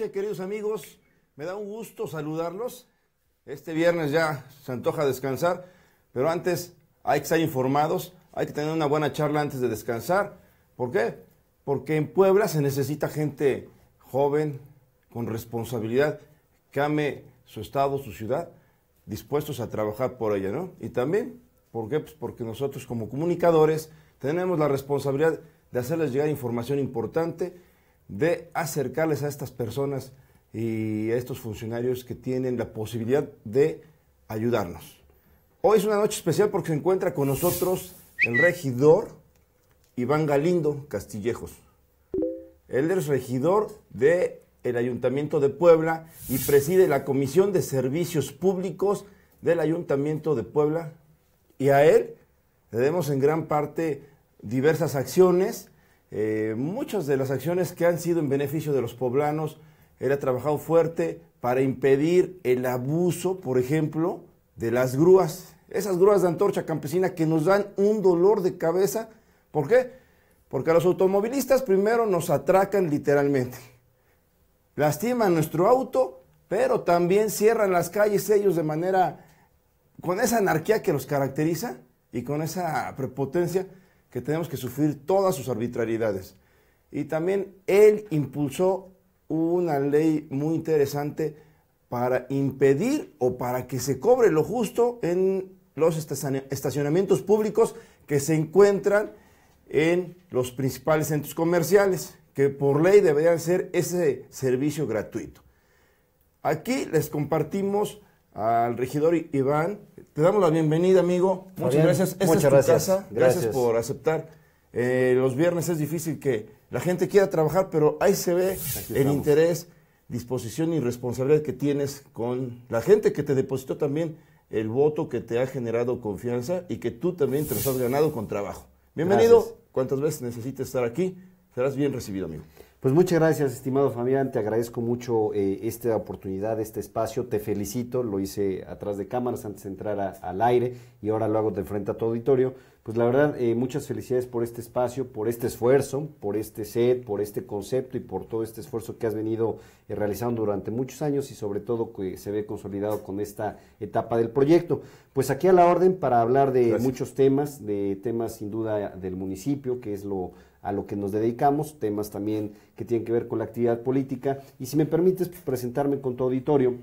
noches, queridos amigos. Me da un gusto saludarlos. Este viernes ya se antoja descansar, pero antes hay que estar informados, hay que tener una buena charla antes de descansar. ¿Por qué? Porque en Puebla se necesita gente joven, con responsabilidad, que ame su estado, su ciudad, dispuestos a trabajar por ella, ¿no? Y también, ¿por qué? Pues porque nosotros como comunicadores tenemos la responsabilidad de hacerles llegar información importante de acercarles a estas personas y a estos funcionarios que tienen la posibilidad de ayudarnos. Hoy es una noche especial porque se encuentra con nosotros el regidor Iván Galindo Castillejos. Él es regidor del el Ayuntamiento de Puebla y preside la Comisión de Servicios Públicos del Ayuntamiento de Puebla. Y a él le demos en gran parte diversas acciones eh, muchas de las acciones que han sido en beneficio de los poblanos ha trabajado fuerte para impedir el abuso, por ejemplo, de las grúas, esas grúas de antorcha campesina que nos dan un dolor de cabeza. ¿Por qué? Porque a los automovilistas primero nos atracan literalmente, lastiman nuestro auto, pero también cierran las calles ellos de manera, con esa anarquía que los caracteriza y con esa prepotencia que tenemos que sufrir todas sus arbitrariedades. Y también él impulsó una ley muy interesante para impedir o para que se cobre lo justo en los estacionamientos públicos que se encuentran en los principales centros comerciales, que por ley deberían ser ese servicio gratuito. Aquí les compartimos al regidor Iván. Te damos la bienvenida, amigo. Muchas gracias. Esta muchas es tu gracias. casa. Gracias, por aceptar. Eh, los viernes es difícil que la gente quiera trabajar, pero ahí se ve el interés, disposición y responsabilidad que tienes con la gente que te depositó también el voto que te ha generado confianza y que tú también te lo has ganado con trabajo. Bienvenido. Cuantas veces necesites estar aquí, serás bien recibido, amigo. Pues muchas gracias, estimado Fabián. Te agradezco mucho eh, esta oportunidad, este espacio. Te felicito. Lo hice atrás de cámaras antes de entrar al aire y ahora lo hago de frente a tu auditorio. Pues la verdad, eh, muchas felicidades por este espacio, por este esfuerzo, por este set, por este concepto y por todo este esfuerzo que has venido eh, realizando durante muchos años y sobre todo que se ve consolidado con esta etapa del proyecto. Pues aquí a la orden para hablar de muchos temas, de temas sin duda del municipio, que es lo a lo que nos dedicamos, temas también que tienen que ver con la actividad política. Y si me permites presentarme con tu auditorio,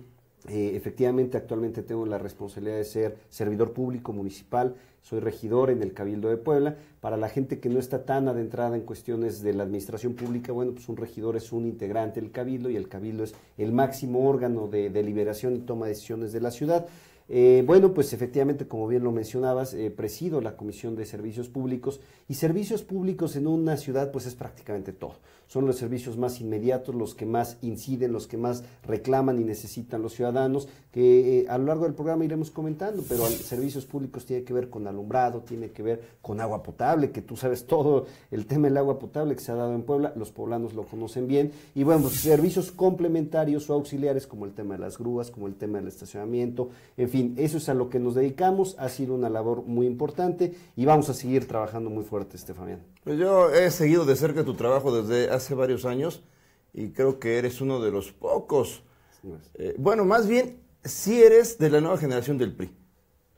eh, efectivamente, actualmente tengo la responsabilidad de ser servidor público municipal, soy regidor en el Cabildo de Puebla. Para la gente que no está tan adentrada en cuestiones de la administración pública, bueno, pues un regidor es un integrante del Cabildo y el Cabildo es el máximo órgano de deliberación y toma de decisiones de la ciudad. Eh, bueno, pues efectivamente, como bien lo mencionabas, eh, presido la Comisión de Servicios Públicos y servicios públicos en una ciudad pues es prácticamente todo son los servicios más inmediatos, los que más inciden, los que más reclaman y necesitan los ciudadanos, que eh, a lo largo del programa iremos comentando, pero servicios públicos tiene que ver con alumbrado, tiene que ver con agua potable, que tú sabes todo el tema del agua potable que se ha dado en Puebla, los poblanos lo conocen bien, y bueno, pues, servicios complementarios o auxiliares como el tema de las grúas, como el tema del estacionamiento, en fin, eso es a lo que nos dedicamos, ha sido una labor muy importante y vamos a seguir trabajando muy fuerte, Pues Yo he seguido de cerca tu trabajo desde hace hace varios años y creo que eres uno de los pocos. Eh, bueno, más bien, si eres de la nueva generación del PRI,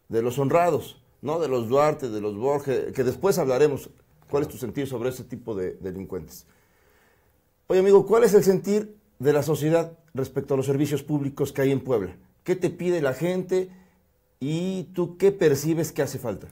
de los honrados, ¿no? De los Duarte, de los Borges, que después hablaremos cuál es tu sentir sobre ese tipo de delincuentes. Oye, amigo, ¿cuál es el sentir de la sociedad respecto a los servicios públicos que hay en Puebla? ¿Qué te pide la gente y tú qué percibes que hace falta?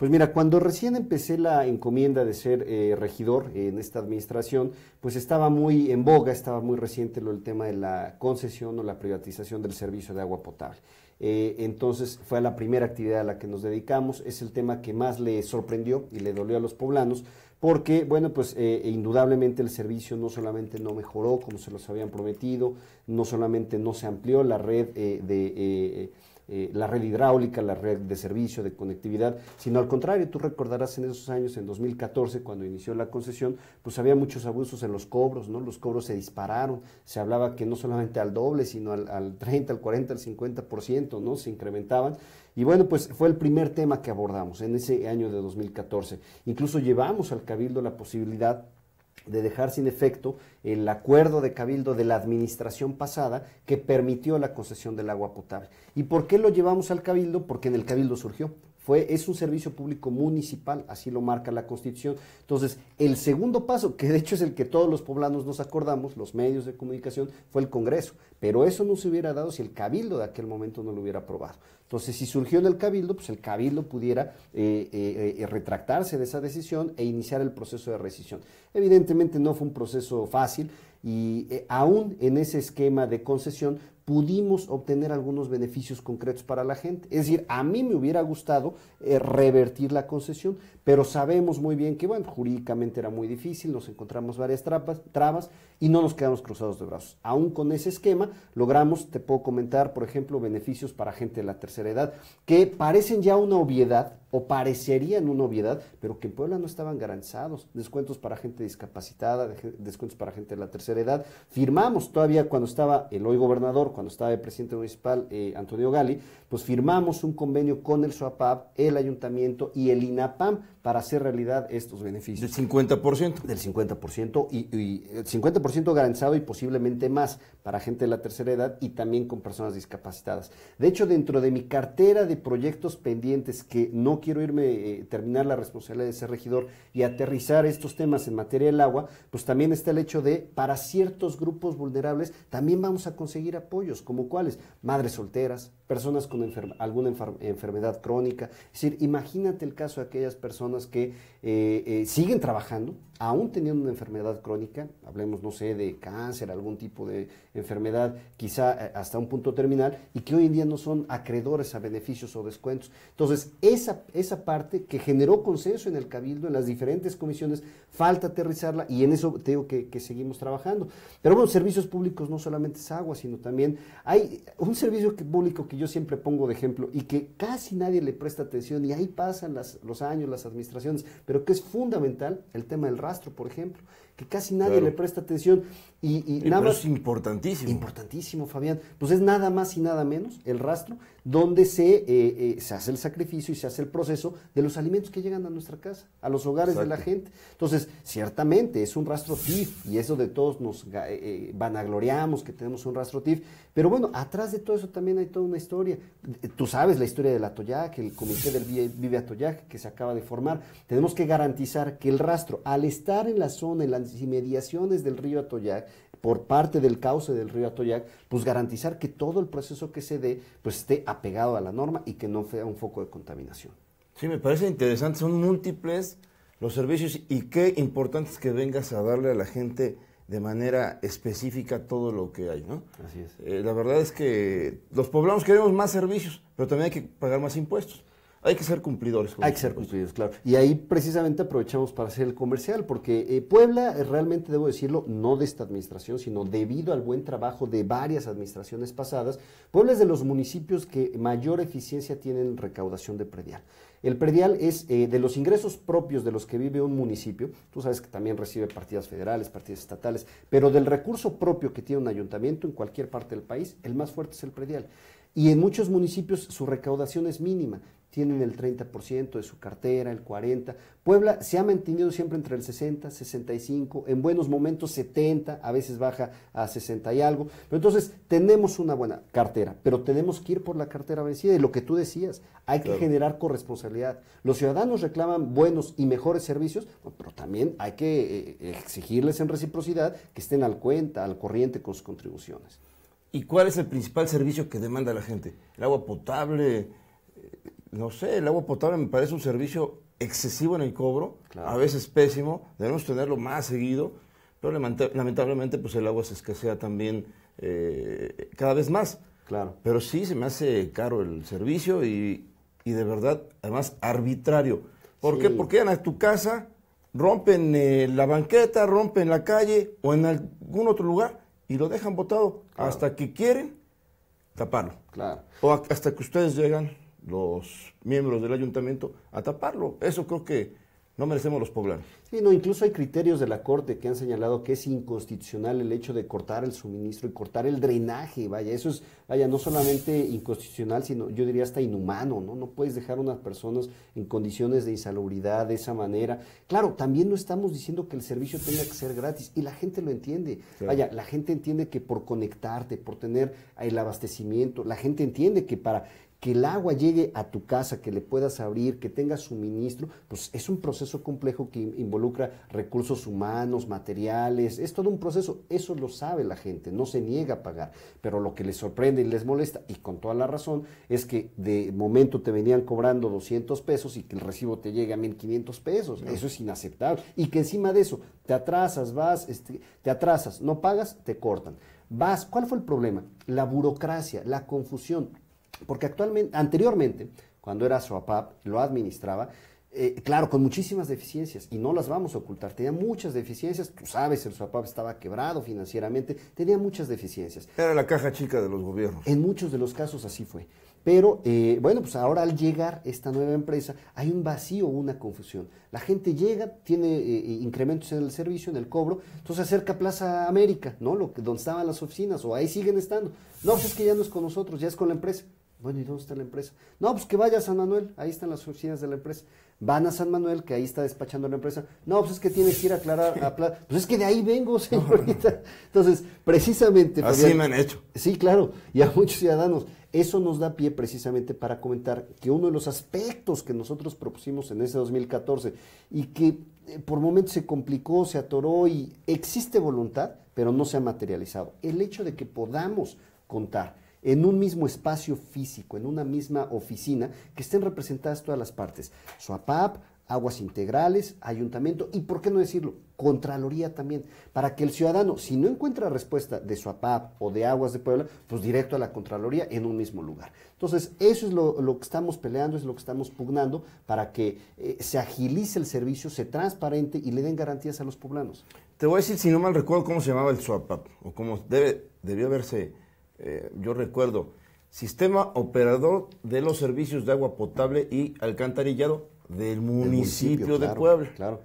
Pues mira, cuando recién empecé la encomienda de ser eh, regidor en esta administración, pues estaba muy en boga, estaba muy reciente lo, el tema de la concesión o la privatización del servicio de agua potable. Eh, entonces fue la primera actividad a la que nos dedicamos, es el tema que más le sorprendió y le dolió a los poblanos, porque, bueno, pues eh, e indudablemente el servicio no solamente no mejoró como se los habían prometido, no solamente no se amplió la red de eh, la red hidráulica, la red de servicio, de conectividad, sino al contrario, tú recordarás en esos años, en 2014, cuando inició la concesión, pues había muchos abusos en los cobros, ¿no? Los cobros se dispararon, se hablaba que no solamente al doble, sino al, al 30, al 40, al 50%, ¿no? Se incrementaban. Y bueno, pues fue el primer tema que abordamos en ese año de 2014. Incluso llevamos al cabildo la posibilidad de dejar sin efecto el acuerdo de cabildo de la administración pasada que permitió la concesión del agua potable. ¿Y por qué lo llevamos al cabildo? Porque en el cabildo surgió, es un servicio público municipal, así lo marca la Constitución. Entonces, el segundo paso, que de hecho es el que todos los poblanos nos acordamos, los medios de comunicación, fue el Congreso. Pero eso no se hubiera dado si el Cabildo de aquel momento no lo hubiera aprobado. Entonces, si surgió en el Cabildo, pues el Cabildo pudiera eh, eh, eh, retractarse de esa decisión e iniciar el proceso de rescisión. Evidentemente no fue un proceso fácil y aún en ese esquema de concesión, pudimos obtener algunos beneficios concretos para la gente. Es decir, a mí me hubiera gustado eh, revertir la concesión, pero sabemos muy bien que, bueno, jurídicamente era muy difícil, nos encontramos varias trabas y no nos quedamos cruzados de brazos. Aún con ese esquema logramos, te puedo comentar, por ejemplo, beneficios para gente de la tercera edad, que parecen ya una obviedad o parecerían una obviedad, pero que en Puebla no estaban garantizados. Descuentos para gente discapacitada, descuentos para gente de la tercera edad. Firmamos todavía cuando estaba el hoy gobernador, cuando estaba el presidente municipal eh, Antonio Gali, pues firmamos un convenio con el SOAPAP, el ayuntamiento y el INAPAM para hacer realidad estos beneficios. Del 50%. Del 50% y, y el eh, 50% garantizado y posiblemente más para gente de la tercera edad y también con personas discapacitadas. De hecho, dentro de mi cartera de proyectos pendientes que no quiero irme, eh, terminar la responsabilidad de ser regidor y aterrizar estos temas en materia del agua, pues también está el hecho de para ciertos grupos vulnerables también vamos a conseguir apoyos, como cuáles, madres solteras, personas con alguna enfermedad crónica. Es decir, imagínate el caso de aquellas personas que eh, eh, siguen trabajando, aún teniendo una enfermedad crónica, hablemos, no sé, de cáncer, algún tipo de enfermedad, quizá eh, hasta un punto terminal, y que hoy en día no son acreedores a beneficios o descuentos. Entonces, esa, esa parte que generó consenso en el Cabildo, en las diferentes comisiones, falta aterrizarla y en eso tengo que, seguimos trabajando. Pero bueno, servicios públicos no solamente es agua, sino también hay un servicio público que yo siempre pongo de ejemplo y que casi nadie le presta atención y ahí pasan los años, las administraciones, pero que es fundamental el tema del radio por ejemplo, que casi nadie le presta atención. Y, nada más, es importantísimo. Importantísimo, Fabián. Pues es nada más y nada menos el rastro donde se, eh, eh, se hace el sacrificio y se hace el proceso de los alimentos que llegan a nuestra casa, a los hogares de la gente. Entonces, ciertamente es un rastro TIF y eso de todos nos eh, vanagloriamos que tenemos un rastro TIF. Pero bueno, atrás de todo eso también hay toda una historia. Tú sabes la historia del Atoyac, el comité del Vive Atoyac que se acaba de formar. Tenemos que garantizar que el rastro, al estar en la zona, en las inmediaciones del río Atoyac, por parte del cauce del río Atoyac, pues garantizar que todo el proceso que se dé pues esté apegado a la norma y que no sea un foco de contaminación. Sí, me parece interesante, son múltiples los servicios y qué importante es que vengas a darle a la gente de manera específica todo lo que hay, ¿no? Así es. Eh, la verdad es que los poblanos queremos más servicios, pero también hay que pagar más impuestos. Hay que ser cumplidores. Hay que ser cumplidores, claro. Y ahí precisamente aprovechamos para hacer el comercial, porque eh, Puebla, eh, realmente debo decirlo, no de esta administración, sino debido al buen trabajo de varias administraciones pasadas, Puebla es de los municipios que mayor eficiencia tienen en recaudación de predial. El predial es eh, de los ingresos propios de los que vive un municipio, tú sabes que también recibe partidas federales, partidas estatales, pero del recurso propio que tiene un ayuntamiento en cualquier parte del país, el más fuerte es el predial. Y en muchos municipios su recaudación es mínima. Tienen el 30% de su cartera, el 40%. Puebla se ha mantenido siempre entre el 60, 65, en buenos momentos 70, a veces baja a 60 y algo. Pero entonces tenemos una buena cartera, pero tenemos que ir por la cartera vencida. Y lo que tú decías, hay que generar corresponsabilidad. Los ciudadanos reclaman buenos y mejores servicios, pero también hay que eh, exigirles en reciprocidad que estén al cuenta, al corriente con sus contribuciones. ¿Y cuál es el principal servicio que demanda la gente? El agua potable, eh, no sé, el agua potable me parece un servicio excesivo en el cobro, a veces pésimo, debemos tenerlo más seguido, pero lamentablemente pues el agua se escasea también eh, cada vez más. Claro. Pero sí se me hace caro el servicio y, de verdad, además, arbitrario. ¿Por qué? Porque van a tu casa, rompen eh, la banqueta, rompen la calle o en algún otro lugar y lo dejan votado hasta que quieren taparlo. Claro. O hasta que ustedes llegan, los miembros del ayuntamiento, a taparlo. Eso creo que no merecemos los poblanos. Sí, no, incluso hay criterios de la Corte que han señalado que es inconstitucional el hecho de cortar el suministro y cortar el drenaje, vaya, eso es, vaya, no solamente inconstitucional, sino yo diría hasta inhumano, ¿no? No puedes dejar a unas personas en condiciones de insalubridad de esa manera. Claro, también no estamos diciendo que el servicio tenga que ser gratis y la gente lo entiende. Vaya, la gente entiende que por conectarte, por tener el abastecimiento, la gente entiende que para que el agua llegue a tu casa, que le puedas abrir, que tengas suministro, pues es un proceso complejo que involucra recursos humanos, materiales, es todo un proceso, eso lo sabe la gente, no se niega a pagar, pero lo que les sorprende y les molesta, y con toda la razón, es que de momento te venían cobrando 200 pesos y que el recibo te llegue a 1500 pesos, eso es inaceptable, y que encima de eso te atrasas, vas, este, te atrasas, no pagas, te cortan. Vas, ¿cuál fue el problema? La burocracia, la confusión porque actualmente, anteriormente, cuando era SOAPAP, lo administraba, eh, claro, con muchísimas deficiencias, y no las vamos a ocultar, tenía muchas deficiencias, tú sabes, el SOAPAP estaba quebrado financieramente, tenía muchas deficiencias. Era la caja chica de los gobiernos. En muchos de los casos así fue. Pero eh, bueno, pues ahora al llegar esta nueva empresa hay un vacío, una confusión. La gente llega, tiene eh, incrementos en el servicio, en el cobro, entonces acerca Plaza América, ¿no? donde estaban las oficinas, o ahí siguen estando. No, pues es que ya no es con nosotros, ya es con la empresa. Bueno, ¿y dónde está la empresa? No, pues que vaya a San Manuel, ahí están las oficinas de la empresa. Van a San Manuel, que ahí está despachando la empresa. No, pues es que tiene que ir a aclarar. A pues es que de ahí vengo, señorita. Entonces, precisamente. Así me han hecho. Sí, claro. Y a muchos ciudadanos. Eso nos da pie precisamente para comentar que uno de los aspectos que nosotros propusimos en ese 2014 y que eh, por momentos se complicó, se atoró y existe voluntad, pero no se ha materializado. El hecho de que podamos contar en un mismo espacio físico, en una misma oficina, que estén representadas todas las partes. SUAPAP, aguas integrales, ayuntamiento y, ¿por qué no decirlo?, Contraloría también, para que el ciudadano, si no encuentra respuesta de SUAPAP o de Aguas de Puebla, pues directo a la Contraloría en un mismo lugar. Entonces, eso es lo, que estamos peleando, es lo que estamos pugnando para que eh, se agilice el servicio, se transparente y le den garantías a los poblanos. Te voy a decir, si no mal recuerdo, cómo se llamaba el SUAPAP o cómo debe, debió haberse eh, yo recuerdo, Sistema Operador de los Servicios de Agua Potable y Alcantarillado del municipio, de Puebla. Claro.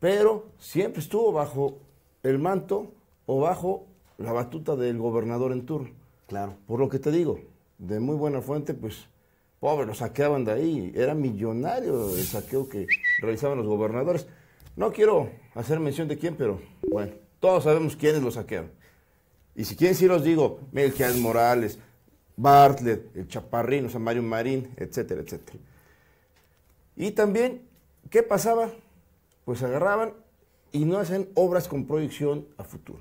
Pero siempre estuvo bajo el manto o bajo la batuta del gobernador en turno. Claro. Por lo que te digo, de muy buena fuente, pues, pobre, lo saqueaban de ahí. Era millonario el saqueo que realizaban los gobernadores. No quiero hacer mención de quién, pero bueno, todos sabemos quiénes lo saquearon. Y si quieren, sí los digo, Melquiades Morales, Bartlett, el Chaparrín, o sea, Mario Marín, etcétera, etcétera. Y también, ¿qué pasaba? Pues agarraban y no hacen obras con proyección a futuro.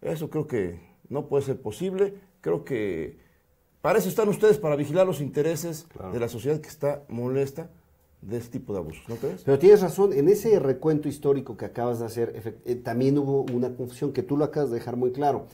Eso creo que no puede ser posible. Creo que para eso están ustedes, para vigilar los intereses de la sociedad que está molesta de este tipo de abusos, ¿no crees? Pero tienes razón, en ese recuento histórico que acabas de hacer, eh, también hubo una confusión que tú lo acabas de dejar muy claro.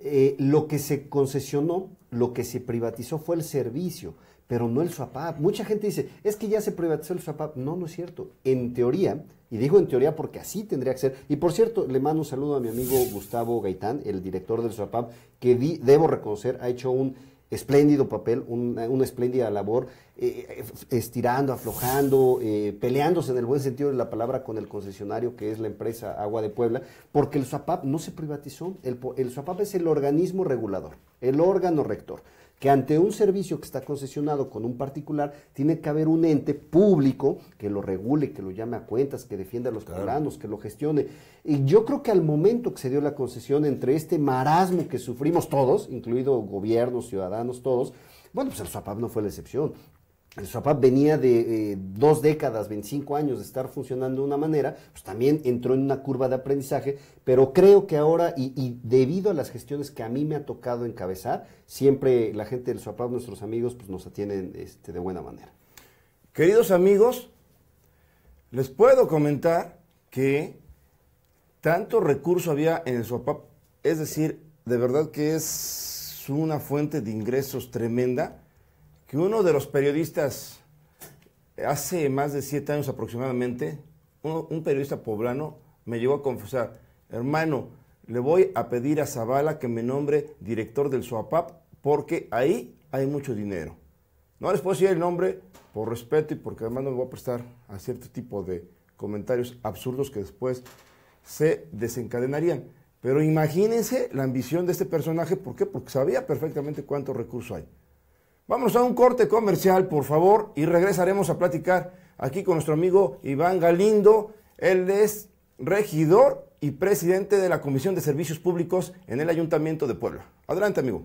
Eh, lo que se concesionó, lo que se privatizó fue el servicio, pero no el SWAPAP. Mucha gente dice, es que ya se privatizó el SWAPAP. No, no es cierto. En teoría, y digo en teoría porque así tendría que ser. Y por cierto, le mando un saludo a mi amigo Gustavo Gaitán, el director del SWAPAP, que debo reconocer ha hecho un espléndido papel, una, espléndida labor, eh, eh, estirando, aflojando, eh, peleándose en el buen sentido de la palabra con el concesionario que es la empresa Agua de Puebla, porque el ZAPAP no se privatizó, el, el es el organismo regulador, el órgano rector que ante un servicio que está concesionado con un particular, tiene que haber un ente público que lo regule, que lo llame a cuentas, que defienda a los ciudadanos, que lo gestione. Y yo creo que al momento que se dio la concesión, entre este marasmo que sufrimos todos, incluido gobiernos, ciudadanos, todos, bueno, pues el Zapap no fue la excepción el Soapap venía de eh, dos décadas, 25 años de estar funcionando de una manera, pues también entró en una curva de aprendizaje, pero creo que ahora, y, debido a las gestiones que a mí me ha tocado encabezar, siempre la gente del Soapap, nuestros amigos, pues nos atienden este, de buena manera. Queridos amigos, les puedo comentar que tanto recurso había en el Soapap, es decir, de verdad que es una fuente de ingresos tremenda que uno de los periodistas, hace más de siete años aproximadamente, un periodista poblano me llegó a confesar, hermano, le voy a pedir a Zavala que me nombre director del SOAPAP porque ahí hay mucho dinero. No les puedo decir el nombre por respeto y porque además no me voy a prestar a cierto tipo de comentarios absurdos que después se desencadenarían. Pero imagínense la ambición de este personaje, ¿por qué? Porque sabía perfectamente cuánto recurso hay. Vámonos a un corte comercial, por favor, y regresaremos a platicar aquí con nuestro amigo Iván Galindo. Él es regidor y presidente de la Comisión de Servicios Públicos en el Ayuntamiento de Puebla. Adelante, amigo.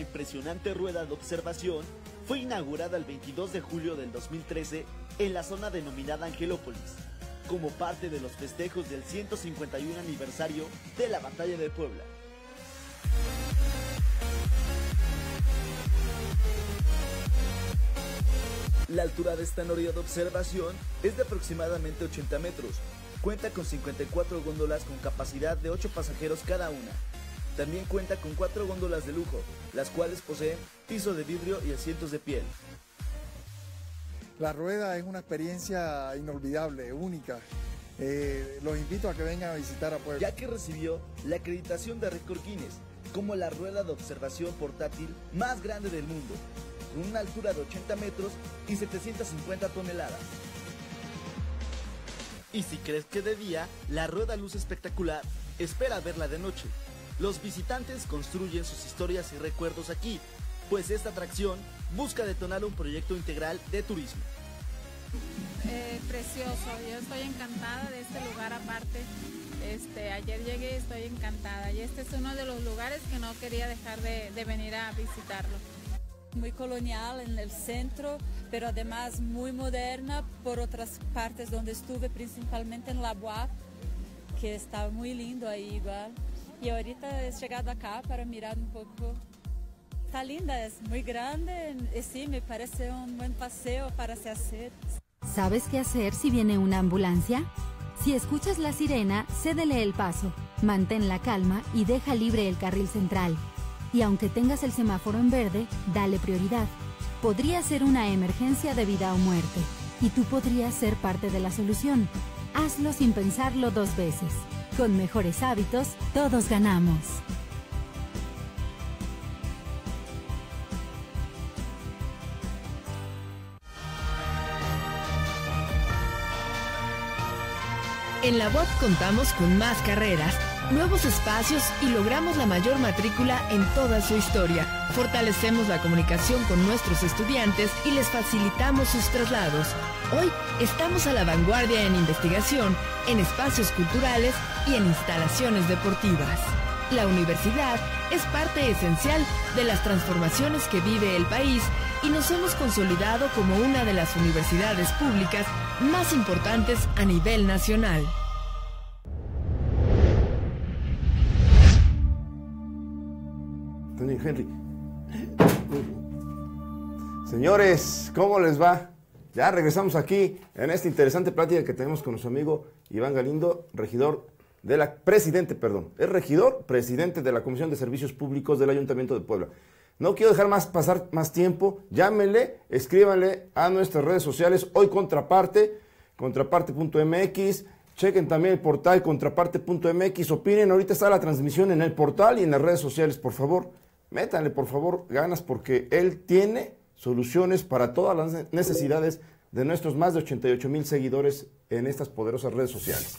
impresionante rueda de observación fue inaugurada el 22 de julio del 2013 en la zona denominada Angelópolis, como parte de los festejos del 151 aniversario de la Batalla de Puebla. La altura de esta noria de observación es de aproximadamente 80 metros. Cuenta con 54 góndolas con capacidad de 8 pasajeros cada una, también cuenta con cuatro góndolas de lujo, las cuales poseen piso de vidrio y asientos de piel. La rueda es una experiencia inolvidable, única. Eh, los invito a que vengan a visitar a Puebla. Ya que recibió la acreditación de Record Guinness como la rueda de observación portátil más grande del mundo, con una altura de 80 metros y 750 toneladas. Y si crees que de día la rueda luce espectacular, espera verla de noche, los visitantes construyen sus historias y recuerdos aquí, pues esta atracción busca detonar un proyecto integral de turismo. Eh, precioso, yo estoy encantada de este lugar aparte. Este, ayer llegué y estoy encantada y este es uno de los lugares que no quería dejar de, venir a visitarlo. Muy colonial en el centro, pero además muy moderna por otras partes donde estuve, principalmente en La Bois, que estaba muy lindo ahí igual. Y ahorita he llegado acá para mirar un poco. Está linda, es muy grande y sí, me parece un buen paseo para hacer. ¿Sabes qué hacer si viene una ambulancia? Si escuchas la sirena, cédele el paso, mantén la calma y deja libre el carril central. Y aunque tengas el semáforo en verde, dale prioridad. Podría ser una emergencia de vida o muerte, y tú podrías ser parte de la solución. Hazlo sin pensarlo dos veces. Con mejores hábitos, todos ganamos. En la BOT contamos con más carreras, nuevos espacios y logramos la mayor matrícula en toda su historia. Fortalecemos la comunicación con nuestros estudiantes y les facilitamos sus traslados. Hoy estamos a la vanguardia en investigación, en espacios culturales y en instalaciones deportivas. La universidad es parte esencial de las transformaciones que vive el país y nos hemos consolidado como una de las universidades públicas más importantes a nivel nacional. Henry. Señores, ¿cómo les va? Ya regresamos aquí en esta interesante plática que tenemos con nuestro amigo Iván Galindo, regidor de la presidente, perdón, es regidor, presidente de la Comisión de Servicios Públicos del Ayuntamiento de Puebla. No quiero dejar más pasar más tiempo. Llámenle, escríbanle a nuestras redes sociales. Hoy contraparte, contraparte.mx. Chequen también el portal contraparte.mx. Opinen, ahorita está la transmisión en el portal y en las redes sociales, por favor. Métanle, por favor, ganas porque él tiene soluciones para todas las necesidades de nuestros más de 88 mil seguidores en estas poderosas redes sociales.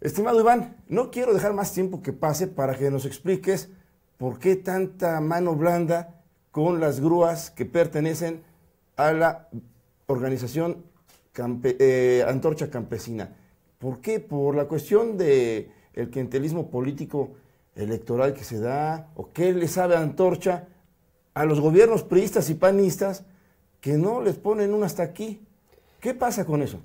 Estimado Iván, no quiero dejar más tiempo que pase para que nos expliques por qué tanta mano blanda con las grúas que pertenecen a la organización eh, Antorcha Campesina. ¿Por qué? Por la cuestión de el clientelismo político electoral que se da, o qué le sabe Antorcha a los gobiernos priistas y panistas que no les ponen un hasta aquí. ¿Qué pasa con eso?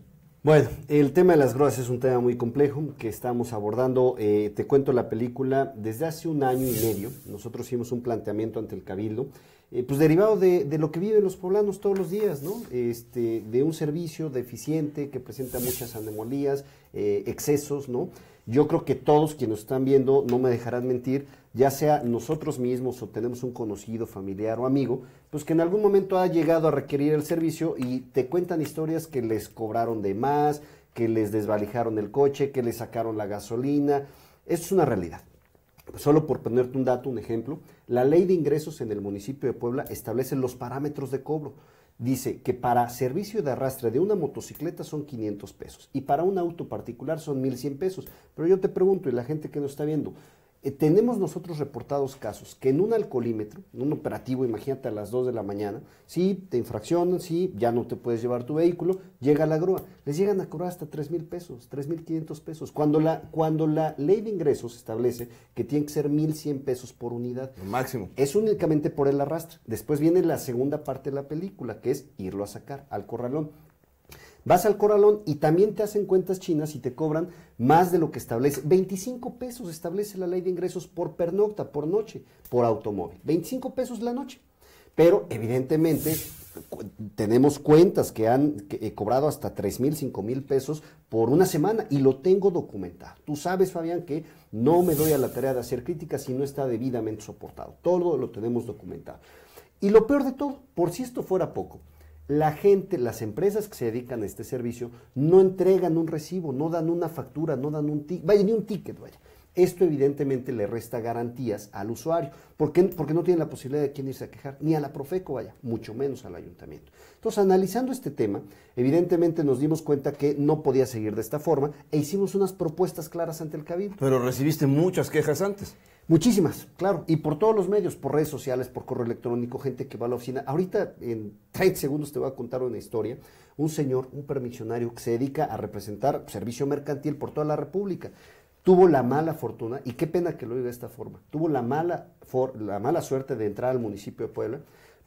Bueno, el tema de las grúas es un tema muy complejo que estamos abordando. Eh, te cuento la película desde hace un año y medio. Nosotros hicimos un planteamiento ante el Cabildo eh, pues derivado de, lo que viven los poblanos todos los días, ¿no? Este, de un servicio deficiente que presenta muchas anemolías, eh, excesos, ¿no? Yo creo que todos quienes están viendo no me dejarán mentir, ya sea nosotros mismos o tenemos un conocido, familiar o amigo, pues que en algún momento ha llegado a requerir el servicio y te cuentan historias que les cobraron de más, que les desvalijaron el coche, que les sacaron la gasolina. es una realidad solo por ponerte un dato, un ejemplo, la ley de ingresos en el municipio de Puebla establece los parámetros de cobro. Dice que para servicio de arrastre de una motocicleta son 500 pesos y para un auto particular son 1.100 pesos. Pero yo te pregunto, y la gente que nos está viendo, eh, tenemos nosotros reportados casos que en un alcoholímetro, en un operativo, imagínate a las 2 de la mañana, si te infraccionan, sí, ya no te puedes llevar tu vehículo, llega la grúa. Les llegan a cobrar hasta 3 mil pesos, 3 mil 500 pesos. Cuando la, cuando la ley de ingresos establece que tiene que ser 1,100 pesos por unidad. máximo. Es únicamente por el arrastre. Después viene la segunda parte de la película, que es irlo a sacar al corralón. Vas al Coralón y también te hacen cuentas chinas y te cobran más de lo que establece. 25 pesos establece la ley de ingresos por pernocta, por noche, por automóvil. 25 pesos la noche. Pero evidentemente tenemos cuentas que han eh, cobrado hasta 3 mil, 5 mil pesos por una semana y lo tengo documentado. Tú sabes, Fabián, que no me doy a la tarea de hacer críticas si no está debidamente soportado. Todo lo tenemos documentado. Y lo peor de todo, por si esto fuera poco, la gente, las empresas que se dedican a este servicio, no entregan un recibo, no dan una factura, no dan un ticket, vaya, ni un ticket, vaya. Esto evidentemente le resta garantías al usuario, porque, porque no tiene la posibilidad de quién irse a quejar, ni a la Profeco, vaya, mucho menos al ayuntamiento. Entonces, analizando este tema, evidentemente nos dimos cuenta que no podía seguir de esta forma e hicimos unas propuestas claras ante el cabildo. Pero recibiste muchas quejas antes. Muchísimas, claro. Y por todos los medios, por redes sociales, por correo electrónico, gente que va a la oficina. Ahorita, en 30 segundos, te voy a contar una historia. Un señor, un permisionario que se dedica a representar servicio mercantil por toda la República, tuvo la mala fortuna, y qué pena que lo diga de esta forma, tuvo la mala, la mala suerte de entrar al municipio de Puebla.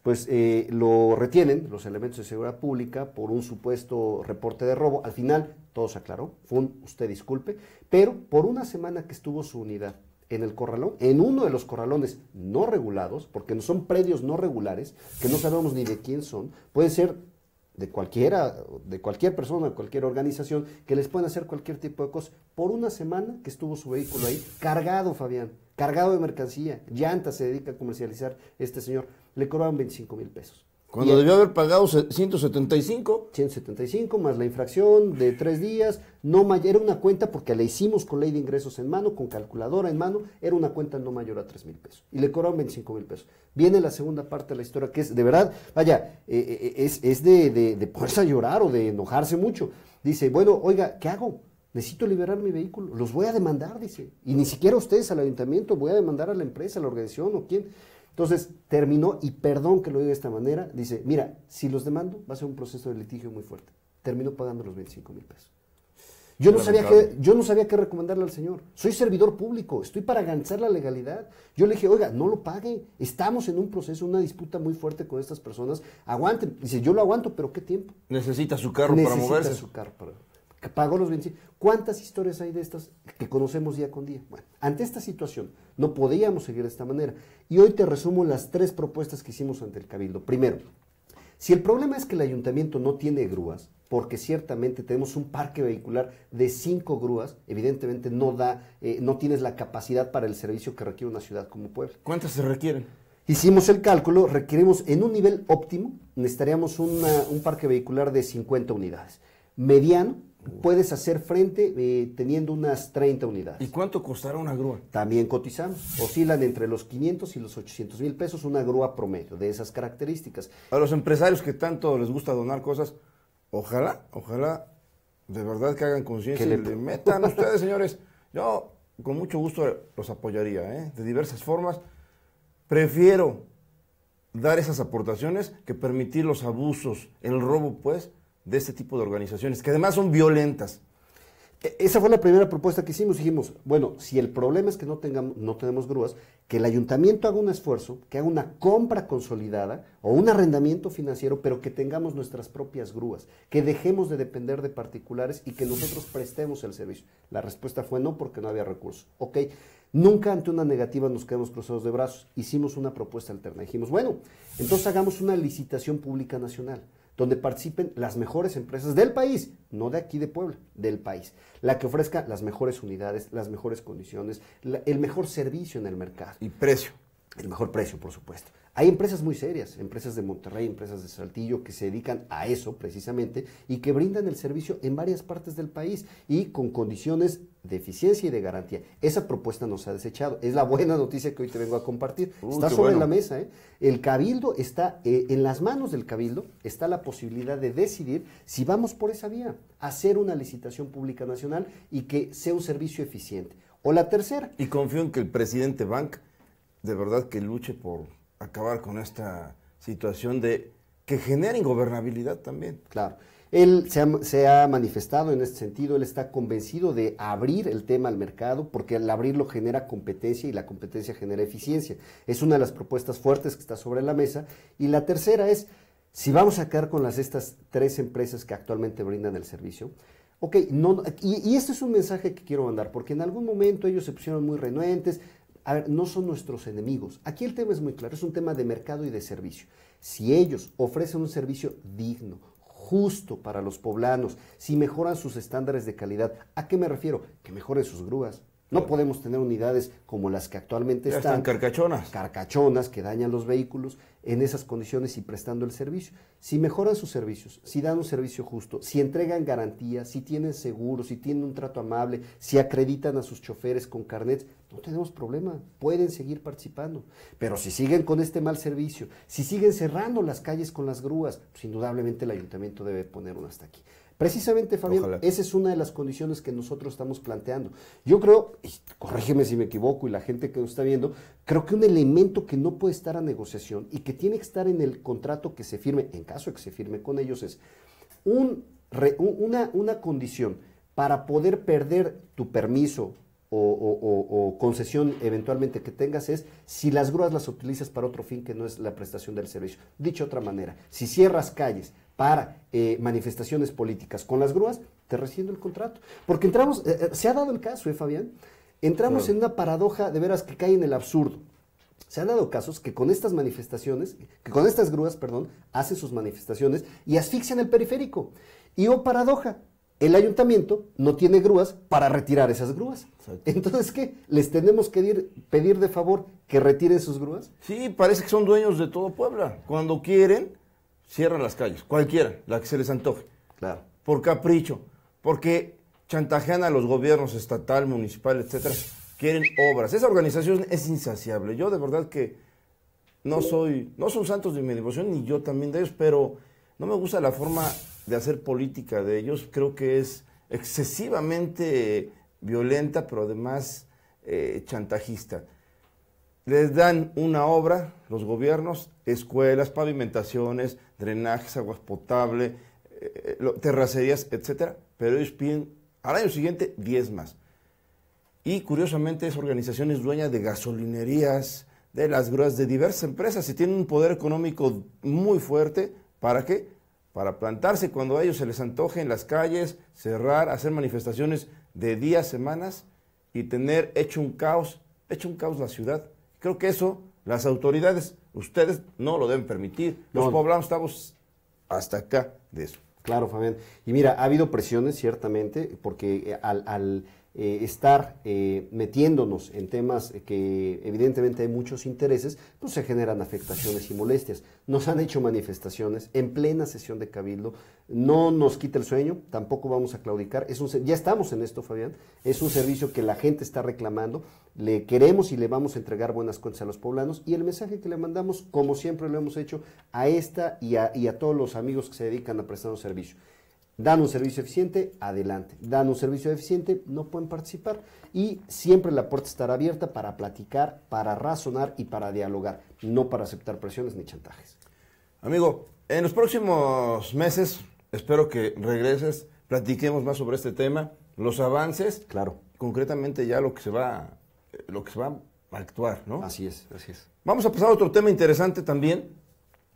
Pues eh, lo retienen los elementos de seguridad pública por un supuesto reporte de robo. Al final, todo se aclaró. Fue usted disculpe, pero por una semana que estuvo su unidad en el corralón, en uno de los corralones no regulados, porque no son predios no regulares, que no sabemos ni de quién son, puede ser de cualquiera, de cualquier persona, cualquier organización, que les pueden hacer cualquier tipo de cosas. Por una semana que estuvo su vehículo ahí, cargado, Fabián, cargado de mercancía, llanta se dedica a comercializar este señor, le cobraron 25 mil pesos. Cuando debió haber pagado 175. 175 más la infracción de tres días. No era una cuenta porque la hicimos con ley de ingresos en mano, con calculadora en mano, era una cuenta no mayor a 3 mil pesos. Y le cobraron 25 mil pesos. Viene la segunda parte de la historia que es, de verdad, vaya, eh, eh, eh, es, de, de, de llorar o de enojarse mucho. Dice, bueno, oiga, ¿qué hago? necesito liberar mi vehículo, los voy a demandar, dice. Y ni siquiera ustedes al ayuntamiento, voy a demandar a la empresa, a la organización o quién. Entonces terminó, y perdón que lo diga de esta manera, dice, mira, si los demando va a ser un proceso de litigio muy fuerte. Terminó pagando los 25 mil pesos. Yo no, sabía que, yo no sabía qué recomendarle al señor. Soy servidor público, estoy para garantizar la legalidad. Yo le dije, oiga, no lo pague. Estamos en un proceso, una disputa muy fuerte con estas personas. Aguanten. Dice, yo lo aguanto, pero ¿qué tiempo? Necesita su carro para moverse. Necesita su carro para pagó los 25. ¿Cuántas historias hay de estas que conocemos día con día? Bueno, ante esta situación no podíamos seguir de esta manera. Y hoy te resumo las tres propuestas que hicimos ante el Cabildo. Primero, si el problema es que el ayuntamiento no tiene grúas, porque ciertamente tenemos un parque vehicular de cinco grúas, evidentemente no da, eh, no tienes la capacidad para el servicio que requiere una ciudad como Puebla. ¿Cuántas se requieren? Hicimos el cálculo, requerimos en un nivel óptimo, necesitaríamos un parque vehicular de 50 unidades. Mediano, puedes hacer frente eh, teniendo unas 30 unidades. ¿Y cuánto costará una grúa? También cotizamos. Oscilan entre los 500 y los 800 mil pesos una grúa promedio de esas características. A los empresarios que tanto les gusta donar cosas, ojalá, ojalá de verdad que hagan conciencia y le... metan ustedes, señores. Yo con mucho gusto los apoyaría, ¿eh? de diversas formas. Prefiero dar esas aportaciones que permitir los abusos, el robo, pues, de este tipo de organizaciones, que además son violentas. E, esa fue la primera propuesta que hicimos. Dijimos, bueno, si el problema es que no, tengamos, no tenemos grúas, que el ayuntamiento haga un esfuerzo, que haga una compra consolidada o un arrendamiento financiero, pero que tengamos nuestras propias grúas, que dejemos de depender de particulares y que nosotros prestemos el servicio. La respuesta fue no porque no había recursos. Ok, nunca ante una negativa nos quedamos cruzados de brazos. Hicimos una propuesta alternativa Dijimos, bueno, entonces hagamos una licitación pública nacional donde participen las mejores empresas del país, no de aquí de Puebla, del país, la que ofrezca las mejores unidades, las mejores condiciones, el mejor servicio en el mercado. Y precio. El mejor precio, por supuesto. Hay empresas muy serias, empresas de Monterrey, empresas de Saltillo, que se dedican a eso precisamente y que brindan el servicio en varias partes del país y con condiciones de eficiencia y de garantía. Esa propuesta nos ha desechado. Es la buena noticia que hoy te vengo a compartir. Uh, está sobre la mesa. ¿eh? El cabildo está, eh, en las manos del cabildo está la posibilidad de decidir si vamos por esa vía, hacer una licitación pública nacional y que sea un servicio eficiente. O la tercera. Y confío en que el presidente Bank de verdad que luche por acabar con esta situación de que genera ingobernabilidad también. Claro. Él se ha, manifestado en este sentido, él está convencido de abrir el tema al mercado porque al abrirlo genera competencia y la competencia genera eficiencia. Es una de las propuestas fuertes que está sobre la mesa. Y la tercera es, si vamos a quedar con las, estas tres empresas que actualmente brindan el servicio, ok, no, y, y este es un mensaje que quiero mandar porque en algún momento ellos se pusieron muy renuentes, a ver, no son nuestros enemigos. Aquí el tema es muy claro, es un tema de mercado y de servicio. Si ellos ofrecen un servicio digno, justo para los poblanos, si mejoran sus estándares de calidad, ¿a qué me refiero? Que mejoren sus grúas, no podemos tener unidades como las que actualmente están. carcachonas. Carcachonas que dañan los vehículos en esas condiciones y prestando el servicio. Si mejoran sus servicios, si dan un servicio justo, si entregan garantías, si tienen seguro, si tienen un trato amable, si acreditan a sus choferes con carnets, no tenemos problema. Pueden seguir participando. Pero si siguen con este mal servicio, si siguen cerrando las calles con las grúas, pues indudablemente el ayuntamiento debe poner hasta aquí. Precisamente, Fabián, esa es una de las condiciones que nosotros estamos planteando. Yo creo, y corrígeme si me equivoco y la gente que nos está viendo, creo que un elemento que no puede estar a negociación y que tiene que estar en el contrato que se firme, en caso de que se firme con ellos, es una, una condición para poder perder tu permiso o, concesión eventualmente que tengas es si las grúas las utilizas para otro fin que no es la prestación del servicio. Dicho de otra manera, si cierras calles, para eh, manifestaciones políticas con las grúas, te rescindo el contrato. Porque entramos, eh, eh, se ha dado el caso, ¿eh, Fabián? Entramos en una paradoja de veras que cae en el absurdo. Se han dado casos que con estas manifestaciones, que con estas grúas, perdón, hacen sus manifestaciones y asfixian el periférico. Y oh paradoja, el ayuntamiento no tiene grúas para retirar esas grúas. Entonces, ¿qué? ¿Les tenemos que pedir de favor que retiren sus grúas? Sí, parece que son dueños de todo Puebla. Cuando quieren, cierran las calles, cualquiera, la que se les antoje. Claro. Por capricho, porque chantajean a los gobiernos estatal, municipal, etcétera. Quieren obras. Esa organización es insaciable. Yo de verdad que no soy, no son santos de mi devoción, ni yo también de ellos, pero no me gusta la forma de hacer política de ellos. Creo que es excesivamente violenta, pero además eh, chantajista. Les dan una obra, los gobiernos, escuelas, pavimentaciones, drenajes, aguas potables, eh, eh, terracerías, etcétera, Pero ellos piden al año siguiente 10 más. Y curiosamente es organizaciones dueñas de gasolinerías, de las grúas, de diversas empresas y tienen un poder económico muy fuerte. ¿Para qué? Para plantarse cuando a ellos se les antoje en las calles, cerrar, hacer manifestaciones de días, semanas y tener hecho un caos, hecho un caos la ciudad. Creo que eso las autoridades, ustedes no lo deben permitir. Los poblados estamos hasta acá de eso. Claro, Fabián. Y mira, ha habido presiones, ciertamente, porque eh, al, al eh, estar eh, metiéndonos en temas que evidentemente hay muchos intereses, pues se generan afectaciones y molestias. Nos han hecho manifestaciones en plena sesión de Cabildo, no nos quita el sueño, tampoco vamos a claudicar. ya estamos en esto, Fabián, es un servicio que la gente está reclamando, le queremos y le vamos a entregar buenas cuentas a los poblanos y el mensaje que le mandamos, como siempre lo hemos hecho, a esta y a, y a todos los amigos que se dedican a prestar un servicio Dan un servicio eficiente, adelante. Dan un servicio eficiente, no pueden participar. Y siempre la puerta estará abierta para platicar, para razonar y para dialogar, no para aceptar presiones ni chantajes. Amigo, en los próximos meses, espero que regreses, platiquemos más sobre este tema, los avances. Claro. Concretamente ya lo que se va, eh, lo que se va a actuar, ¿no? Así es, así es. Vamos a pasar a otro tema interesante también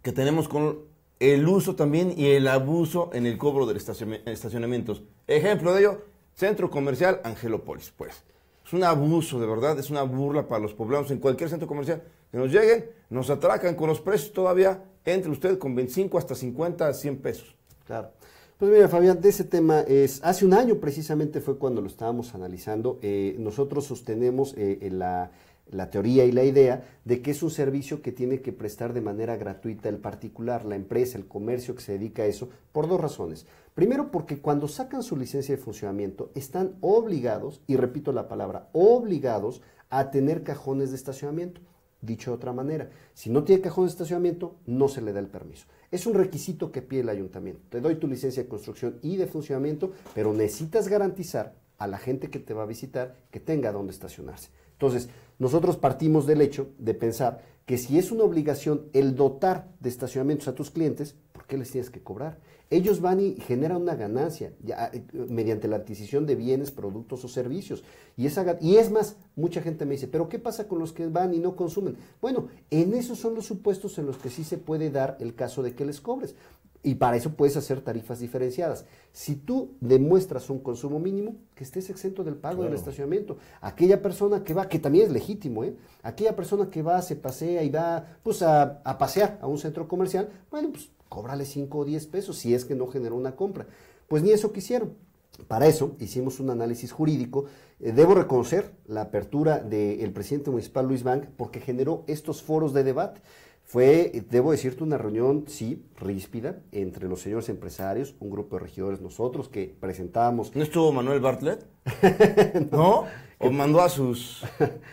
que tenemos con el uso también y el abuso en el cobro de estacionamientos. Ejemplo de ello, Centro Comercial Angelopolis, pues. Es un abuso, de verdad, es una burla para los poblanos en cualquier centro comercial que nos lleguen, nos atracan con los precios todavía entre usted con 25 hasta 50 100 pesos. Claro. Pues mira, Fabián, de ese tema es, hace un año precisamente fue cuando lo estábamos analizando, eh, nosotros sostenemos eh, la la teoría y la idea de que es un servicio que tiene que prestar de manera gratuita el particular, la empresa, el comercio que se dedica a eso, por dos razones. Primero, porque cuando sacan su licencia de funcionamiento están obligados, y repito la palabra, obligados a tener cajones de estacionamiento. Dicho de otra manera, si no tiene cajón de estacionamiento, no se le da el permiso. Es un requisito que pide el ayuntamiento. Te doy tu licencia de construcción y de funcionamiento, pero necesitas garantizar a la gente que te va a visitar que tenga dónde estacionarse. Entonces, nosotros partimos del hecho de pensar que si es una obligación el dotar de estacionamientos a tus clientes, ¿por qué les tienes que cobrar? Ellos van y generan una ganancia eh, mediante la adquisición de bienes, productos o servicios. Y, esa, y es más, mucha gente me dice, pero ¿qué pasa con los que van y no consumen? Bueno, en esos son los supuestos en los que sí se puede dar el caso de que les cobres. Y para eso puedes hacer tarifas diferenciadas. Si tú demuestras un consumo mínimo, que estés exento del pago del estacionamiento. Aquella persona que va, que también es legítimo, ¿eh? aquella persona que va, se pasea y va pues a, pasear a un centro comercial, bueno, pues cóbrale 5 o 10 pesos si es que no generó una compra. Pues ni eso quisieron. Para eso hicimos un análisis jurídico. Eh, debo reconocer la apertura del presidente municipal Luis Bank porque generó estos foros de debate. Fue, debo decirte, una reunión, sí, ríspida, entre los señores empresarios, un grupo de regidores, nosotros que presentábamos. ¿No estuvo Manuel Bartlett? ¿No? ¿O mandó a sus.?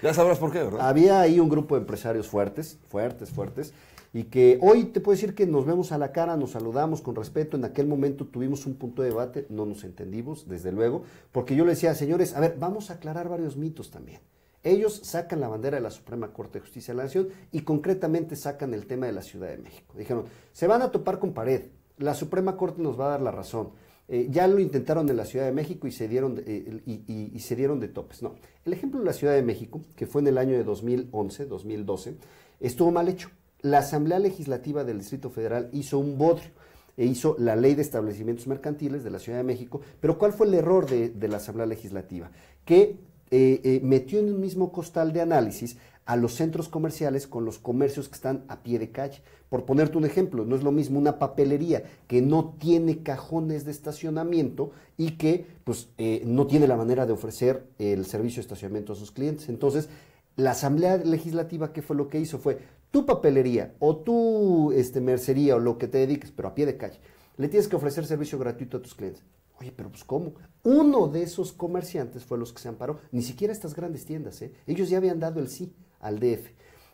Ya sabrás por qué, ¿verdad? Había ahí un grupo de empresarios fuertes, fuertes, fuertes, y que hoy te puedo decir que nos vemos a la cara, nos saludamos con respeto. En aquel momento tuvimos un punto de debate, no nos entendimos, desde luego, porque yo le decía, señores, a ver, vamos a aclarar varios mitos también. Ellos sacan la bandera de la Suprema Corte de Justicia de la Nación y concretamente sacan el tema de la Ciudad de México. Dijeron, se van a topar con pared, la Suprema Corte nos va a dar la razón. Eh, ya lo intentaron en la Ciudad de México y se, dieron de, eh, y, se dieron de topes. No, el ejemplo de la Ciudad de México, que fue en el año de 2011, 2012, estuvo mal hecho. La Asamblea Legislativa del Distrito Federal hizo un bodrio e hizo la ley de establecimientos mercantiles de la Ciudad de México, pero ¿cuál fue el error de, de la Asamblea Legislativa? Que eh, eh, metió en el mismo costal de análisis a los centros comerciales con los comercios que están a pie de calle. Por ponerte un ejemplo, no es lo mismo una papelería que no tiene cajones de estacionamiento y que pues, eh, no tiene la manera de ofrecer el servicio de estacionamiento a sus clientes. Entonces, la Asamblea Legislativa, ¿qué fue lo que hizo? Fue tu papelería o tu este, mercería o lo que te dediques, pero a pie de calle, le tienes que ofrecer servicio gratuito a tus clientes. Oye, pero pues ¿cómo? Uno de esos comerciantes fue los que se amparó, ni siquiera estas grandes tiendas, ¿eh? ellos ya habían dado el sí al DF.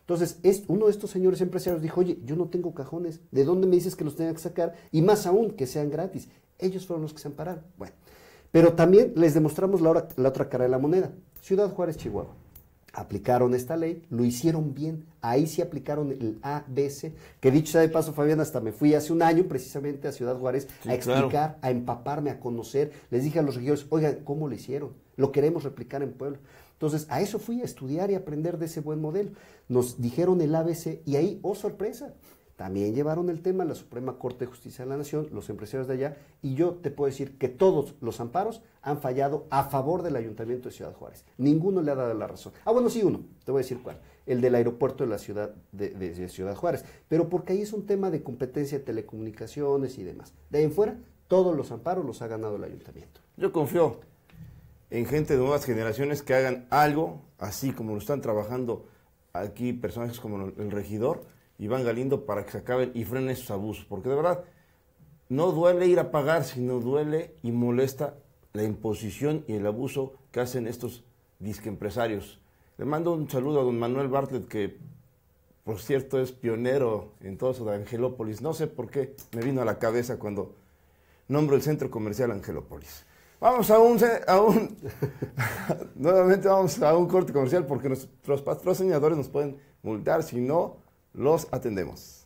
Entonces, uno de estos señores empresarios dijo, oye, yo no tengo cajones, ¿de dónde me dices que los tenga que sacar? Y más aún, que sean gratis. Ellos fueron los que se ampararon. Bueno, pero también les demostramos la otra cara de la moneda. Ciudad Juárez, Chihuahua aplicaron esta ley, lo hicieron bien, ahí sí aplicaron el ABC, que dicho sea de paso, Fabián, hasta me fui hace un año precisamente a Ciudad Juárez a explicar, a empaparme, a conocer, les dije a los regidores, oigan, ¿cómo lo hicieron? Lo queremos replicar en pueblo. Entonces, a eso fui a estudiar y aprender de ese buen modelo. Nos dijeron el ABC y ahí, oh sorpresa, también llevaron el tema a la Suprema Corte de Justicia de la Nación, los empresarios de allá, y yo te puedo decir que todos los amparos han fallado a favor del Ayuntamiento de Ciudad Juárez. Ninguno le ha dado la razón. Ah, bueno, sí, uno, te voy a decir cuál. El del aeropuerto de la ciudad de, Ciudad Juárez. Pero porque ahí es un tema de competencia de telecomunicaciones y demás. De ahí en fuera, todos los amparos los ha ganado el Ayuntamiento. Yo confío en gente de nuevas generaciones que hagan algo, así como lo están trabajando aquí personajes como el regidor Iván Galindo para que se acaben y frenen esos abusos. Porque de verdad, no duele ir a pagar, sino duele y molesta la imposición y el abuso que hacen estos empresarios. Le mando un saludo a don Manuel Bartlett, que por cierto es pionero en todo eso de Angelópolis. No sé por qué me vino a la cabeza cuando nombro el centro comercial Angelópolis. Vamos a un, a un nuevamente vamos a un corte comercial porque nuestros patrocinadores nos pueden multar si no los atendemos.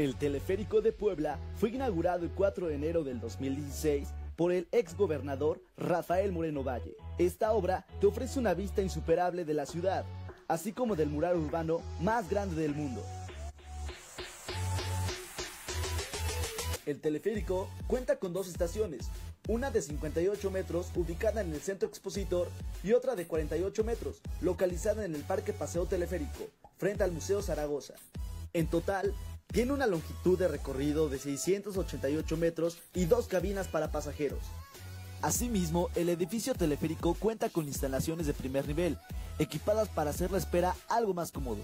El teleférico de Puebla fue inaugurado el 4 de enero del 2016 por el ex gobernador Rafael Moreno Valle. Esta obra te ofrece una vista insuperable de la ciudad, así como del mural urbano más grande del mundo. El teleférico cuenta con dos estaciones, una de 58 metros ubicada en el centro expositor y otra de 48 metros localizada en el Parque Paseo Teleférico, frente al Museo Zaragoza. En total, tiene una longitud de recorrido de 688 metros y dos cabinas para pasajeros. Asimismo, el edificio teleférico cuenta con instalaciones de primer nivel, equipadas para hacer la espera algo más cómodo.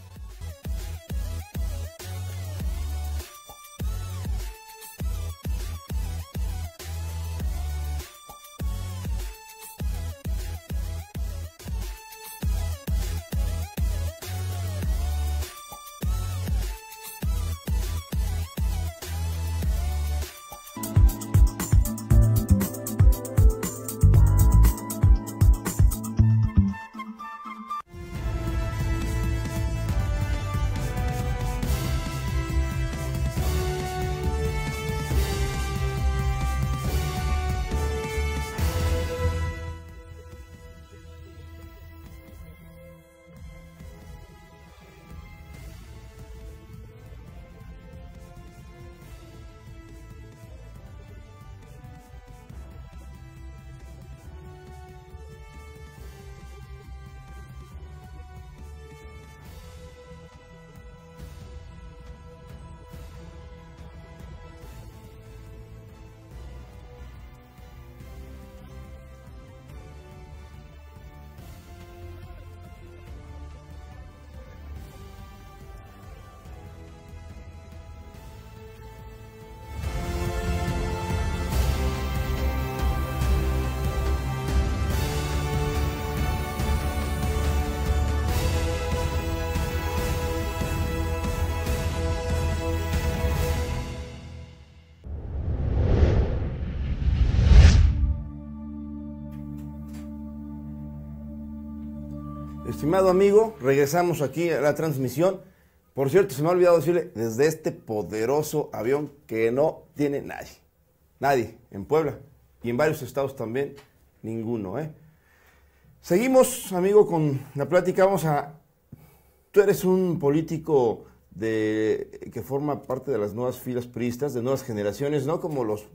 Estimado amigo, regresamos aquí a la transmisión. Por cierto, se me ha olvidado decirle, desde este poderoso avión que no tiene nadie. Nadie en Puebla y en varios estados también, ninguno. ¿eh? Seguimos, amigo, con la plática. Vamos a... Tú eres un político de, que forma parte de las nuevas filas priistas, de nuevas generaciones, ¿no? Como los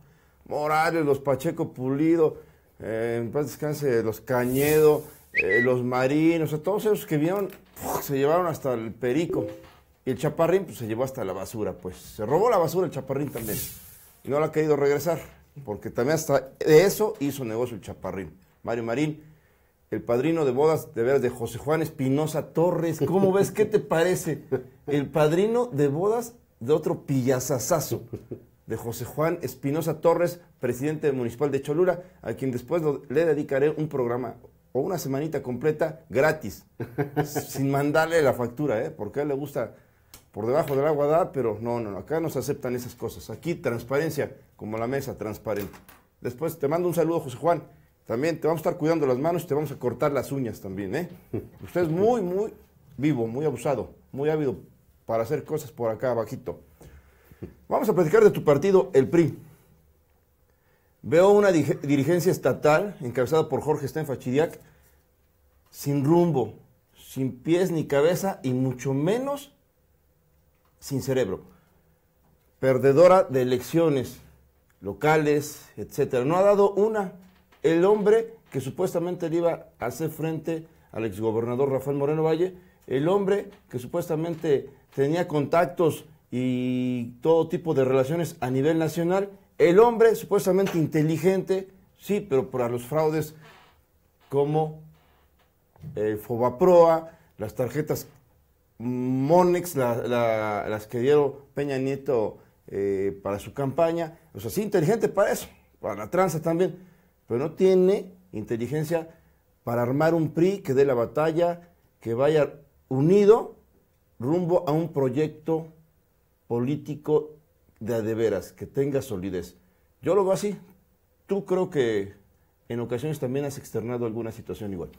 Morales, los Pacheco Pulido, eh, en paz descanse, los Cañedo eh, los marinos, todos esos que vieron, se llevaron hasta el perico. Y el chaparrín pues, se llevó hasta la basura, pues. Se robó la basura el chaparrín también. Y no la ha querido regresar, porque también hasta de eso hizo negocio el chaparrín. Mario Marín, el padrino de bodas de veras de José Juan Espinosa Torres. ¿Cómo ves? ¿Qué te parece? El padrino de bodas de otro pillazazazo de José Juan Espinosa Torres, presidente municipal de Cholula, a quien después le dedicaré un programa o una semanita completa gratis, sin mandarle la factura, ¿eh? porque a él le gusta por debajo del agua dar, pero no, no, acá no se aceptan esas cosas. Aquí transparencia, como la mesa, transparente. Después te mando un saludo, José Juan. También te vamos a estar cuidando las manos, y te vamos a cortar las uñas también, ¿eh? Usted es muy, muy vivo, muy abusado, muy ávido para hacer cosas por acá abajito. Vamos a platicar de tu partido, el PRI. Veo una dirigencia estatal encabezada por Jorge Stenfa sin rumbo, sin pies ni cabeza y mucho menos sin cerebro. Perdedora de elecciones locales, etcétera. No ha dado una. El hombre que supuestamente le iba a hacer frente al exgobernador Rafael Moreno Valle, el hombre que supuestamente tenía contactos y todo tipo de relaciones a nivel nacional, el hombre supuestamente inteligente, sí, pero para los fraudes como eh, Fobaproa, las tarjetas Monex, las que dieron Peña Nieto eh, para su campaña. O sea, sí, inteligente para eso, para la tranza también, pero no tiene inteligencia para armar un PRI que dé la batalla, que vaya unido rumbo a un proyecto político de, veras, que tenga solidez. Yo lo veo así. Tú creo que en ocasiones también has externado alguna situación igual.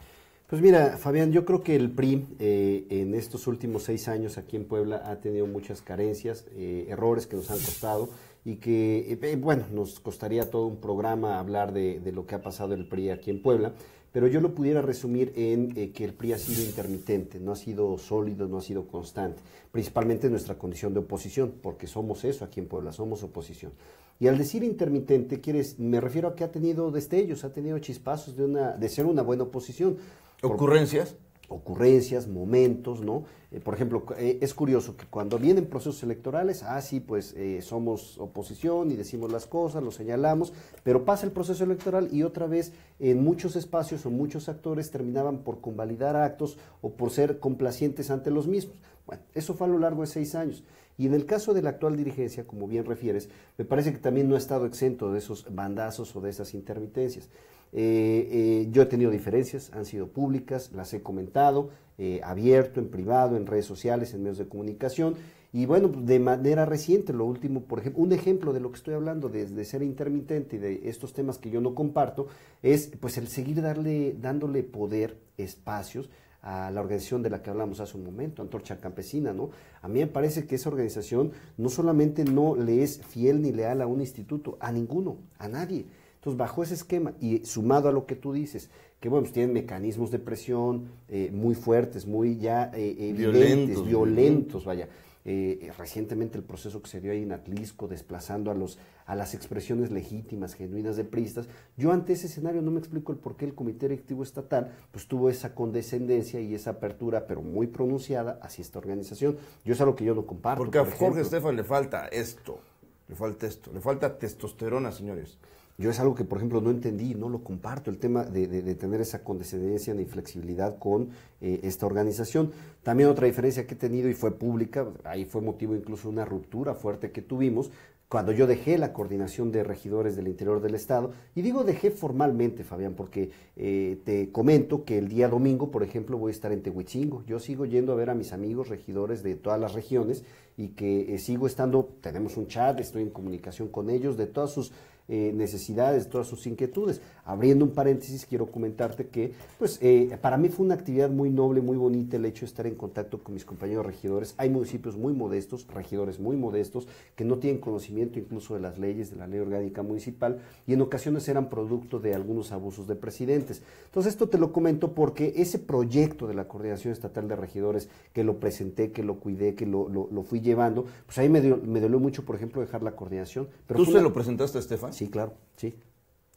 Pues mira, Fabián, yo creo que el PRI eh, en estos últimos seis años aquí en Puebla ha tenido muchas carencias, eh, errores que nos han costado y que, eh, bueno, nos costaría todo un programa hablar de, de lo que ha pasado el PRI aquí en Puebla pero yo lo pudiera resumir en eh, que el PRI ha sido intermitente, no ha sido sólido, no ha sido constante, principalmente nuestra condición de oposición, porque somos eso aquí en Puebla, somos oposición. Y al decir intermitente, quieres, me refiero a que ha tenido destellos, ha tenido chispazos de, una, de ser una buena oposición. ¿Ocurrencias? ocurrencias, momentos, ¿no? Eh, por ejemplo, eh, es curioso que cuando vienen procesos electorales, ah, sí, pues eh, somos oposición y decimos las cosas, lo señalamos, pero pasa el proceso electoral y otra vez en muchos espacios o muchos actores terminaban por convalidar actos o por ser complacientes ante los mismos. Bueno, eso fue a lo largo de seis años. Y en el caso de la actual dirigencia, como bien refieres, me parece que también no ha estado exento de esos bandazos o de esas intermitencias. Eh, eh, yo he tenido diferencias, han sido públicas, las he comentado, eh, abierto, en privado, en redes sociales, en medios de comunicación. Y bueno, pues, de manera reciente, lo último, por ejemplo, un ejemplo de lo que estoy hablando, de, ser intermitente y de estos temas que yo no comparto, es pues el seguir darle, dándole poder, espacios a la organización de la que hablamos hace un momento, Antorcha Campesina, ¿no? A mí me parece que esa organización no solamente no le es fiel ni leal a un instituto, a ninguno, a nadie entonces, bajo ese esquema y sumado a lo que tú dices, que bueno, pues tienen mecanismos de presión eh, muy fuertes, muy ya eh, evidentes, violentos, violentos vaya. Eh, recientemente el proceso que se dio ahí en Atlisco, desplazando a, los, a las expresiones legítimas, genuinas de priistas. Yo ante ese escenario no me explico el por qué el Comité Directivo Estatal pues, tuvo esa condescendencia y esa apertura, pero muy pronunciada, hacia esta organización. Yo es algo que yo no comparto. Porque a Jorge Estefan le falta esto, le falta esto, le falta testosterona, señores. Yo es algo que, por ejemplo, no entendí, no lo comparto, el tema de, tener esa condescendencia ni flexibilidad con eh, esta organización. También otra diferencia que he tenido y fue pública, ahí fue motivo incluso de una ruptura fuerte que tuvimos, cuando yo dejé la coordinación de regidores del interior del Estado, y digo dejé formalmente, Fabián, porque eh, te comento que el día domingo, por ejemplo, voy a estar en Tehuichingo. Yo sigo yendo a ver a mis amigos regidores de todas las regiones y que eh, sigo estando, tenemos un chat, estoy en comunicación con ellos de todas sus eh, necesidades, todas sus inquietudes abriendo un paréntesis, quiero comentarte que, pues, eh, para mí fue una actividad muy noble, muy bonita el hecho de estar en contacto con mis compañeros regidores. Hay municipios muy modestos, regidores muy modestos, que no tienen conocimiento incluso de las leyes, de la ley orgánica municipal, y en ocasiones eran producto de algunos abusos de presidentes. Entonces, esto te lo comento porque ese proyecto de la Coordinación Estatal de Regidores, que lo presenté, que lo cuidé, que lo, fui llevando, pues ahí me, me dolió mucho, por ejemplo, dejar la coordinación. Pero ¿Tú se lo presentaste a Estefan? Sí, claro, sí.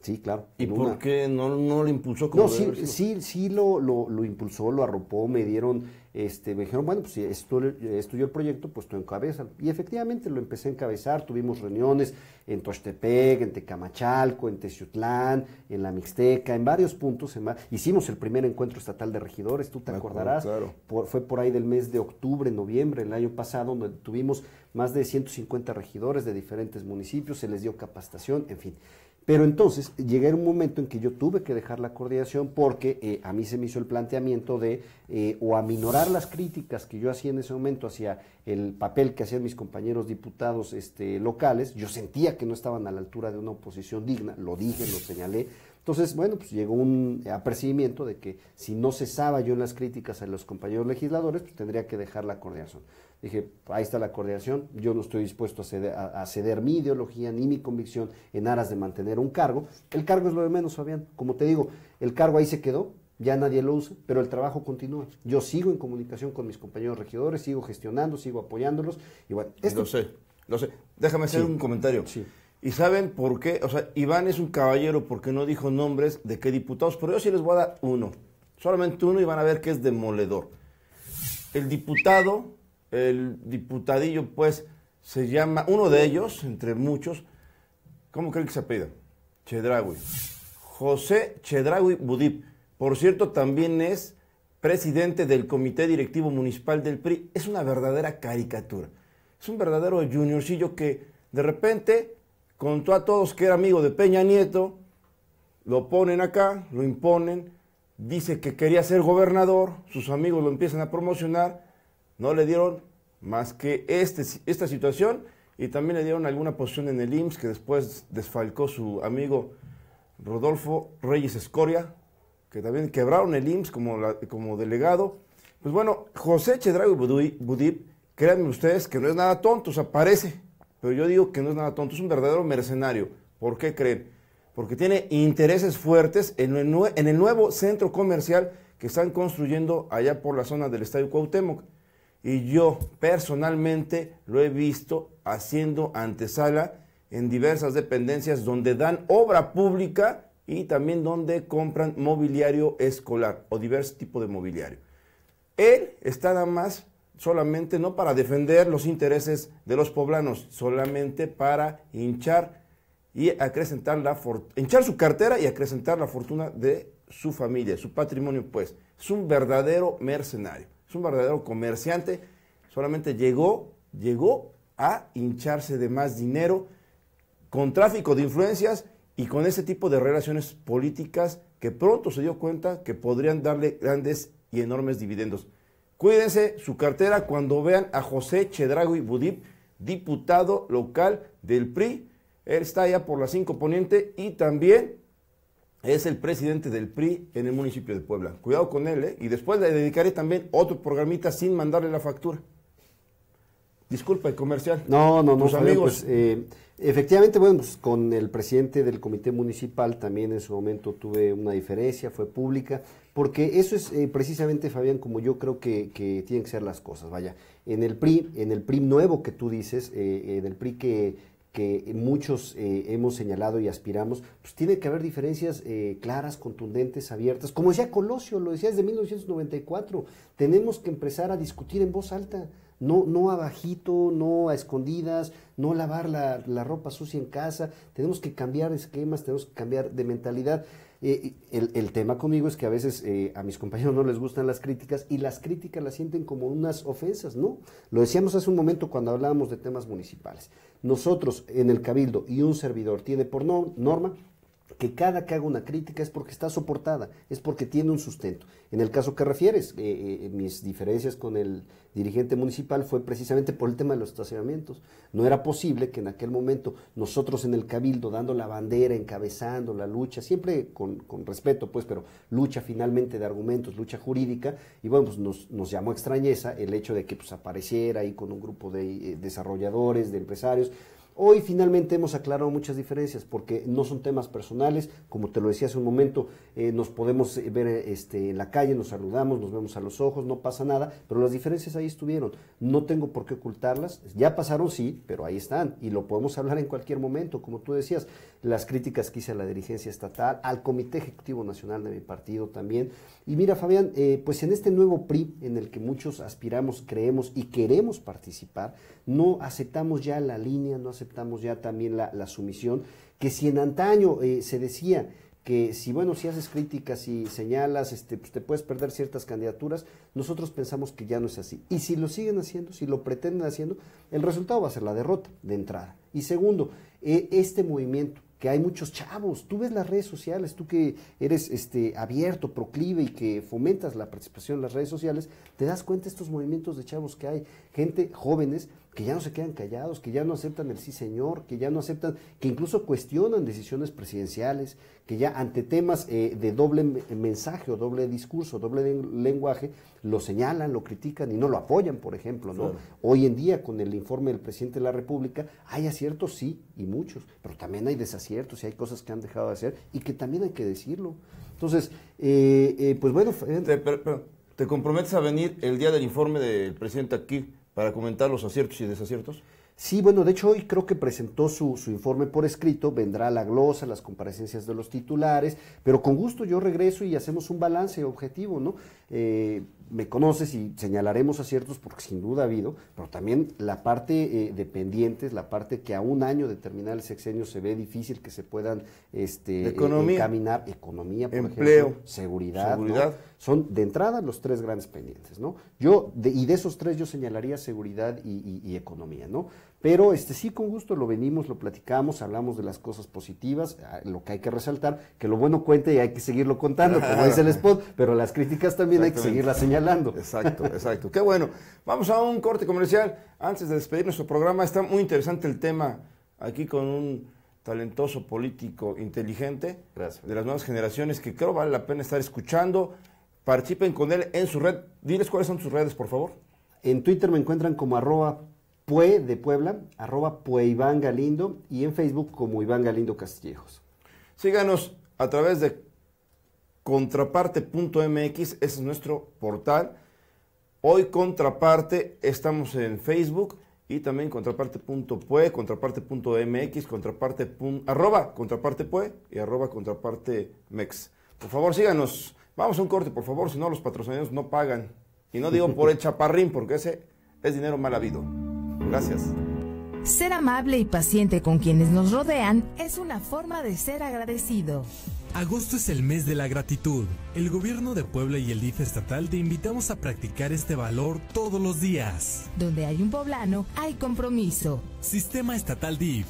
Sí, claro. ¿Y por qué no, lo impulsó como No, sí, sí, lo, lo, impulsó, lo arropó, me dieron, este, me dijeron, bueno, pues si esto, estudió el proyecto, pues tú encabezas. Y efectivamente lo empecé a encabezar, tuvimos reuniones en Tochtepec, en Tecamachalco, en Teciutlán, en la Mixteca, en varios puntos. hicimos el primer encuentro estatal de regidores, tú te acordarás. fue por ahí del mes de octubre, noviembre, el año pasado, donde tuvimos más de 150 regidores de diferentes municipios, se les dio capacitación, en fin. Pero entonces llegué a un momento en que yo tuve que dejar la coordinación porque eh, a mí se me hizo el planteamiento de eh, o aminorar las críticas que yo hacía en ese momento hacia el papel que hacían mis compañeros diputados este, locales. Yo sentía que no estaban a la altura de una oposición digna, lo dije, lo señalé. Entonces, bueno, pues llegó un apercibimiento de que si no cesaba yo en las críticas a los compañeros legisladores, pues tendría que dejar la coordinación. Dije, ahí está la coordinación, yo no estoy dispuesto a ceder, mi ideología ni mi convicción en aras de mantener un cargo. El cargo es lo de menos, Fabián. Como te digo, el cargo ahí se quedó, ya nadie lo usa, pero el trabajo continúa. Yo sigo en comunicación con mis compañeros regidores, sigo gestionando, sigo apoyándolos. Y bueno, esto... Lo sé, no sé. Déjame hacer un comentario. ¿Y saben por qué? O sea, Iván es un caballero porque no dijo nombres de qué diputados, pero yo sí les voy a dar uno. Solamente uno y van a ver que es demoledor. El diputado el diputadillo, pues, se llama, uno de ellos, entre muchos, ¿cómo creen que se apellida? Chedragui. José Chedragui Budip. Por cierto, también es presidente del Comité Directivo Municipal del PRI. Es una verdadera caricatura. Es un verdadero juniorcillo que de repente contó a todos que era amigo de Peña Nieto, lo ponen acá, lo imponen, dice que quería ser gobernador, sus amigos lo empiezan a promocionar no le dieron más que este esta situación y también le dieron alguna posición en el IMSS que después desfalcó su amigo Rodolfo Reyes Escoria, que también quebraron el IMSS como, como delegado. Pues bueno, José Chedrago Budip, créanme ustedes que no es nada tonto, o sea, parece, pero yo digo que no es nada tonto, es un verdadero mercenario. ¿Por qué creen? Porque tiene intereses fuertes en el, en el nuevo centro comercial que están construyendo allá por la zona del Estadio Cuauhtémoc y yo personalmente lo he visto haciendo antesala en diversas dependencias donde dan obra pública y también donde compran mobiliario escolar o diversos tipo de mobiliario. Él está nada más solamente no para defender los intereses de los poblanos, solamente para hinchar y acrecentar la hinchar su cartera y acrecentar la fortuna de su familia, su patrimonio pues. Es un verdadero mercenario es un verdadero comerciante, solamente llegó, llegó a hincharse de más dinero con tráfico de influencias y con ese tipo de relaciones políticas que pronto se dio cuenta que podrían darle grandes y enormes dividendos. Cuídense su cartera cuando vean a José Chedragui Budip, diputado local del PRI. Él está allá por la cinco Poniente y también es el presidente del PRI en el municipio de Puebla. Cuidado con él, ¿eh? Y después le dedicaré también otro programita sin mandarle la factura. Disculpa el comercial. No, no, no. amigos. Pues, eh, efectivamente, bueno, pues, con el presidente del comité municipal también en su momento tuve una diferencia, fue pública, porque eso es eh, precisamente, Fabián, como yo creo que, tienen que ser las cosas. Vaya, en el PRI, en el PRI nuevo que tú dices, del eh, en el PRI que que muchos eh, hemos señalado y aspiramos, pues tiene que haber diferencias eh, claras, contundentes, abiertas. Como decía Colosio, lo decía desde 1994, tenemos que empezar a discutir en voz alta, no, no abajito, no a escondidas, no lavar la, ropa sucia en casa, tenemos que cambiar esquemas, tenemos que cambiar de mentalidad. Eh, el, tema conmigo es que a veces a mis compañeros no les gustan las críticas y las críticas las sienten como unas ofensas, ¿no? Lo decíamos hace un momento cuando hablábamos de temas municipales nosotros en el Cabildo y un servidor tiene por norma que cada que haga una crítica es porque está soportada, es porque tiene un sustento. En el caso que refieres, eh, eh, eh, mis diferencias con el dirigente municipal fue precisamente por el tema de los estacionamientos. No era posible que en aquel momento nosotros en el cabildo, dando la bandera, encabezando la lucha, siempre con, respeto, pues, pero lucha finalmente de argumentos, lucha jurídica, y bueno, pues nos, nos llamó extrañeza el hecho de que pues, apareciera ahí con un grupo de desarrolladores, de empresarios, Hoy finalmente hemos aclarado muchas diferencias porque no son temas personales, como te lo decía hace un momento, eh, nos podemos eh, ver eh, este, en la calle, nos saludamos, nos vemos a los ojos, no pasa nada, pero las diferencias ahí estuvieron. No tengo por qué ocultarlas, ya pasaron sí, pero ahí están y lo podemos hablar en cualquier momento, como tú decías las críticas que hice a la dirigencia estatal, al Comité Ejecutivo Nacional de mi partido también. Y mira, Fabián, eh, pues en este nuevo PRI en el que muchos aspiramos, creemos y queremos participar, no aceptamos ya la línea, no aceptamos ya también la, sumisión, que si en antaño eh, se decía que si bueno, si haces críticas y señalas, este, pues te puedes perder ciertas candidaturas, nosotros pensamos que ya no es así. Y si lo siguen haciendo, si lo pretenden haciendo, el resultado va a ser la derrota de entrada. Y segundo, eh, este movimiento que hay muchos chavos. Tú ves las redes sociales, tú que eres este, abierto, proclive y que fomentas la participación en las redes sociales, te das cuenta de estos movimientos de chavos que hay, gente jóvenes que ya no se quedan callados, que ya no aceptan el sí señor, que ya no aceptan, que incluso cuestionan decisiones presidenciales, que ya ante temas eh, de doble mensaje o doble discurso, doble lenguaje, lo señalan, lo critican y no lo apoyan, por ejemplo. ¿no? Hoy en día, con el informe del presidente de la República, hay aciertos, sí, y muchos, pero también hay desaciertos y hay cosas que han dejado de hacer y que también hay que decirlo. Entonces, eh, eh, pues bueno... Te, te comprometes a venir el día del informe del presidente aquí para comentar los aciertos y desaciertos? Sí, bueno, de hecho hoy creo que presentó su, su, informe por escrito, vendrá la glosa, las comparecencias de los titulares, pero con gusto yo regreso y hacemos un balance objetivo, ¿no? Eh, me conoces y señalaremos aciertos porque sin duda ha habido, pero también la parte eh, de pendientes, la parte que a un año de terminar el sexenio se ve difícil que se puedan este, eh, economía, caminar, economía, empleo, seguridad. Son de entrada los tres grandes pendientes, ¿no? Yo, y de esos tres yo señalaría seguridad y, y economía, ¿no? Pero este, sí, con gusto lo venimos, lo platicamos, hablamos de las cosas positivas, ah, lo que hay que resaltar, que lo bueno cuenta y hay que seguirlo contando, como dice el spot, pero las críticas también hay que seguirlas señalando. Exacto, exacto. Qué bueno. Vamos a un corte comercial. Antes de despedir nuestro programa, está muy interesante el tema aquí con un talentoso político inteligente de las nuevas generaciones que creo vale la pena estar escuchando. Participen con él en su red. Diles cuáles son sus redes, por favor. En Twitter me encuentran como arroba Pue de Puebla, arroba Pue Iván Galindo y en Facebook como Iván Galindo Castillejos. Síganos a través de contraparte.mx, ese es nuestro portal. Hoy Contraparte, estamos en Facebook y también contraparte.pue, contraparte.mx, contraparte. E, arroba contraparte.pue y arroba contraparte.mex. Por favor, síganos. Vamos a un corte, por favor, si no los patrocinadores no pagan. Y no digo por el chaparrín, porque ese es dinero mal habido. Gracias. Ser amable y paciente con quienes nos rodean es una forma de ser agradecido. Agosto es el mes de la gratitud. El gobierno de Puebla y el DIF estatal te invitamos a practicar este valor todos los días. Donde hay un poblano, hay compromiso. Sistema Estatal DIF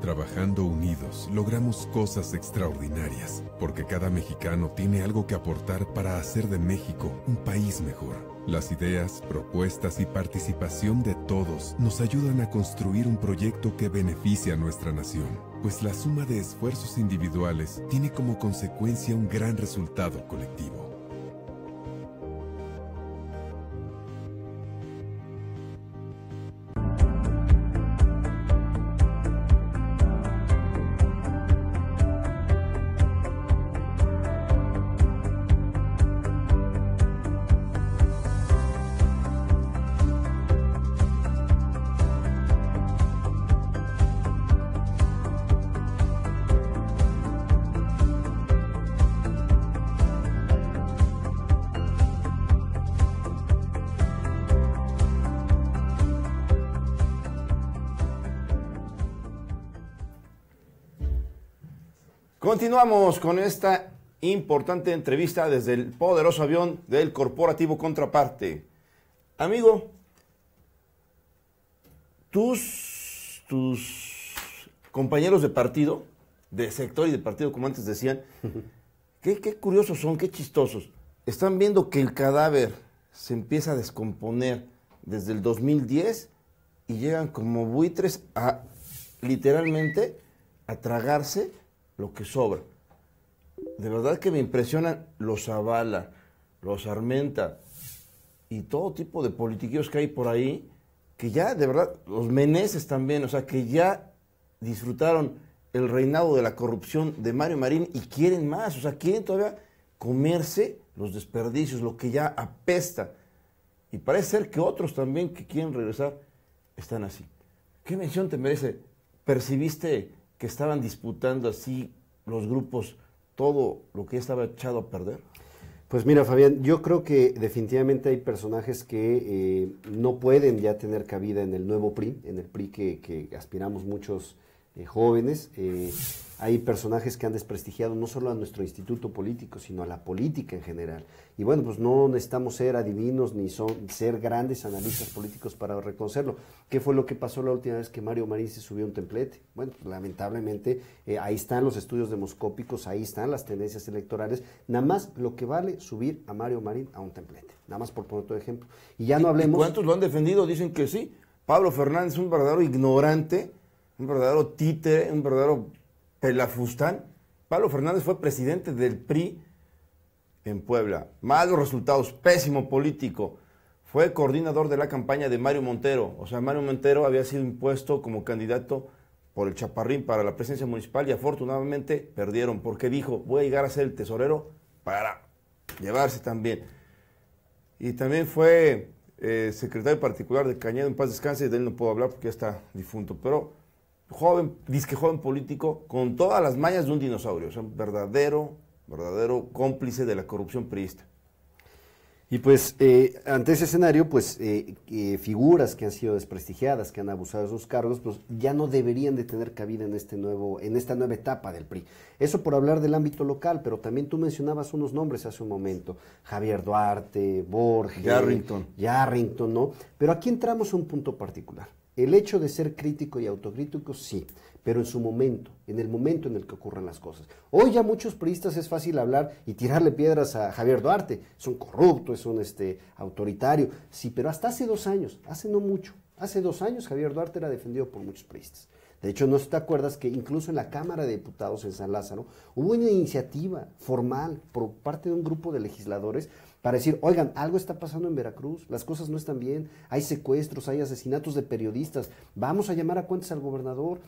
Trabajando unidos, logramos cosas extraordinarias, porque cada mexicano tiene algo que aportar para hacer de México un país mejor. Las ideas, propuestas y participación de todos nos ayudan a construir un proyecto que beneficia a nuestra nación, pues la suma de esfuerzos individuales tiene como consecuencia un gran resultado colectivo. Vamos con esta importante entrevista desde el poderoso avión del corporativo Contraparte. Amigo, tus, tus compañeros de partido, de sector y de partido, como antes decían, qué, qué curiosos son, qué chistosos. Están viendo que el cadáver se empieza a descomponer desde el 2010 y llegan como buitres a literalmente a tragarse lo que sobra. De verdad que me impresionan los Zavala, los Armenta y todo tipo de politiquillos que hay por ahí, que ya de verdad, los Meneses también, o sea, que ya disfrutaron el reinado de la corrupción de Mario Marín y quieren más, o sea, quieren todavía comerse los desperdicios, lo que ya apesta. Y parece ser que otros también que quieren regresar están así. ¿Qué mención te merece? ¿Percibiste que estaban disputando así los grupos todo lo que estaba echado a perder? Pues mira, Fabián, yo creo que definitivamente hay personajes que eh, no pueden ya tener cabida en el nuevo PRI, en el PRI que, aspiramos muchos eh, jóvenes. Eh, hay personajes que han desprestigiado no solo a nuestro instituto político, sino a la política en general. Y bueno, pues no necesitamos ser adivinos ni ser grandes analistas políticos para reconocerlo. ¿Qué fue lo que pasó la última vez que Mario Marín se subió a un templete? Bueno, pues, lamentablemente eh, ahí están los estudios demoscópicos, ahí están las tendencias electorales. Nada más lo que vale subir a Mario Marín a un templete. Nada más por poner otro ejemplo. Y ya no hablemos. ¿Cuántos lo han defendido? Dicen que sí. Pablo Fernández es un verdadero ignorante, un verdadero títere, un verdadero Pelafustán. Pablo Fernández fue presidente del PRI en Puebla. Malos resultados, pésimo político. Fue coordinador de la campaña de Mario Montero. O sea, Mario Montero había sido impuesto como candidato por el Chaparrín para la presidencia municipal y afortunadamente perdieron porque dijo, voy a llegar a ser el tesorero para llevarse también. Y también fue eh, secretario particular de Cañedo en paz descanse, de él no puedo hablar porque ya está difunto, pero joven, disque joven político, con todas las mallas de un dinosaurio, es un verdadero, verdadero cómplice de la corrupción priista. Y pues eh, ante ese escenario, pues eh, eh, figuras que han sido desprestigiadas, que han abusado de sus cargos, pues ya no deberían de tener cabida en este nuevo, en esta nueva etapa del PRI. Eso por hablar del ámbito local, pero también tú mencionabas unos nombres hace un momento, Javier Duarte, Borges, Yarrington, Yarrington, ¿no? Pero aquí entramos a un punto particular. El hecho de ser crítico y autocrítico, sí, pero en su momento, en el momento en el que ocurren las cosas. Hoy ya muchos priistas es fácil hablar y tirarle piedras a Javier Duarte. Es un corrupto, es un este, autoritario. Sí, pero hasta hace dos años, hace no mucho, hace dos años Javier Duarte era defendido por muchos priistas. De hecho, no te acuerdas que incluso en la Cámara de Diputados en San Lázaro hubo una iniciativa formal por parte de un grupo de legisladores para decir, oigan, algo está pasando en Veracruz, las cosas no están bien, hay secuestros, hay asesinatos de periodistas, vamos a llamar a cuentas al gobernador,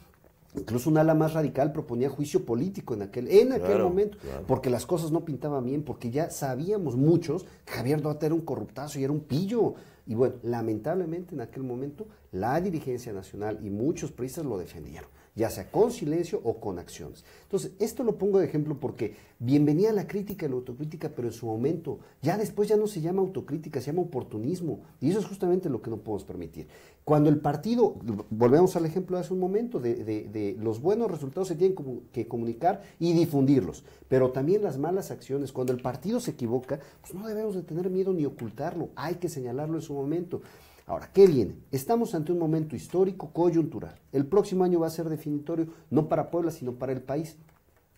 Incluso un ala más radical proponía juicio político en aquel, en aquel momento, porque las cosas no pintaban bien, porque ya sabíamos muchos que Javier Duarte era un corruptazo y era un pillo. Y bueno, lamentablemente en aquel momento la dirigencia nacional y muchos priistas lo defendieron ya sea con silencio o con acciones. Entonces, esto lo pongo de ejemplo porque bienvenida la crítica y la autocrítica, pero en su momento, ya después ya no se llama autocrítica, se llama oportunismo, y eso es justamente lo que no podemos permitir. Cuando el partido, volvemos al ejemplo de hace un momento, de, de los buenos resultados se tienen que comunicar y difundirlos, pero también las malas acciones, cuando el partido se equivoca, pues no debemos de tener miedo ni ocultarlo, hay que señalarlo en su momento. Ahora, ¿qué viene? Estamos ante un momento histórico coyuntural. El próximo año va a ser definitorio, no para Puebla, sino para el país.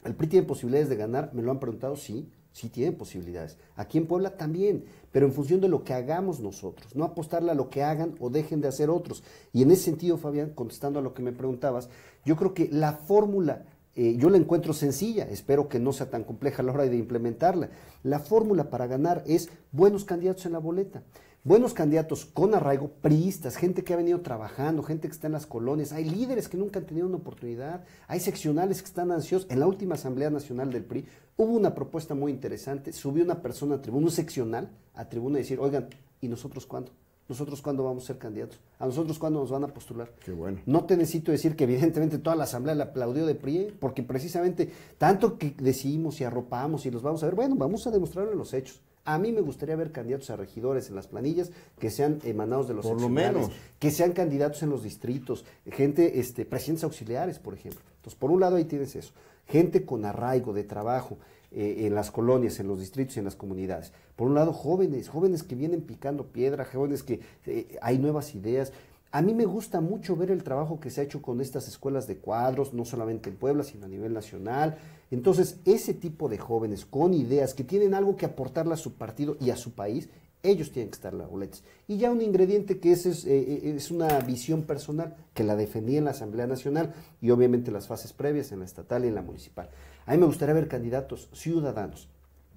¿El PRI tiene posibilidades de ganar? Me lo han preguntado, sí, sí tiene posibilidades. Aquí en Puebla también, pero en función de lo que hagamos nosotros, no apostarle a lo que hagan o dejen de hacer otros. Y en ese sentido, Fabián, contestando a lo que me preguntabas, yo creo que la fórmula eh, yo la encuentro sencilla, espero que no sea tan compleja a la hora de implementarla. La fórmula para ganar es buenos candidatos en la boleta buenos candidatos con arraigo, priistas, gente que ha venido trabajando, gente que está en las colonias, hay líderes que nunca han tenido una oportunidad, hay seccionales que están ansiosos. En la última Asamblea Nacional del PRI hubo una propuesta muy interesante, subió una persona a tribuna, un seccional a tribuna y decir, oigan, ¿y nosotros cuándo? ¿Nosotros cuándo vamos a ser candidatos? ¿A nosotros cuándo nos van a postular? Qué bueno. No te necesito decir que evidentemente toda la asamblea le aplaudió de PRI, porque precisamente tanto que decidimos y arropamos y los vamos a ver, bueno, vamos a demostrarle los hechos. A mí me gustaría ver candidatos a regidores en las planillas que sean emanados de los por lo menos que sean candidatos en los distritos, gente, este, presidentes auxiliares, por ejemplo. Entonces, por un lado ahí tienes eso, gente con arraigo de trabajo eh, en las colonias, en los distritos y en las comunidades. Por un lado, jóvenes, jóvenes que vienen picando piedra, jóvenes que eh, hay nuevas ideas. A mí me gusta mucho ver el trabajo que se ha hecho con estas escuelas de cuadros, no solamente en Puebla, sino a nivel nacional, entonces, ese tipo de jóvenes con ideas que tienen algo que aportarle a su partido y a su país, ellos tienen que estar en boletas Y ya un ingrediente que es, eh, eh, es, una visión personal, que la defendí en la Asamblea Nacional y obviamente en las fases previas, en la estatal y en la municipal. A mí me gustaría ver candidatos ciudadanos,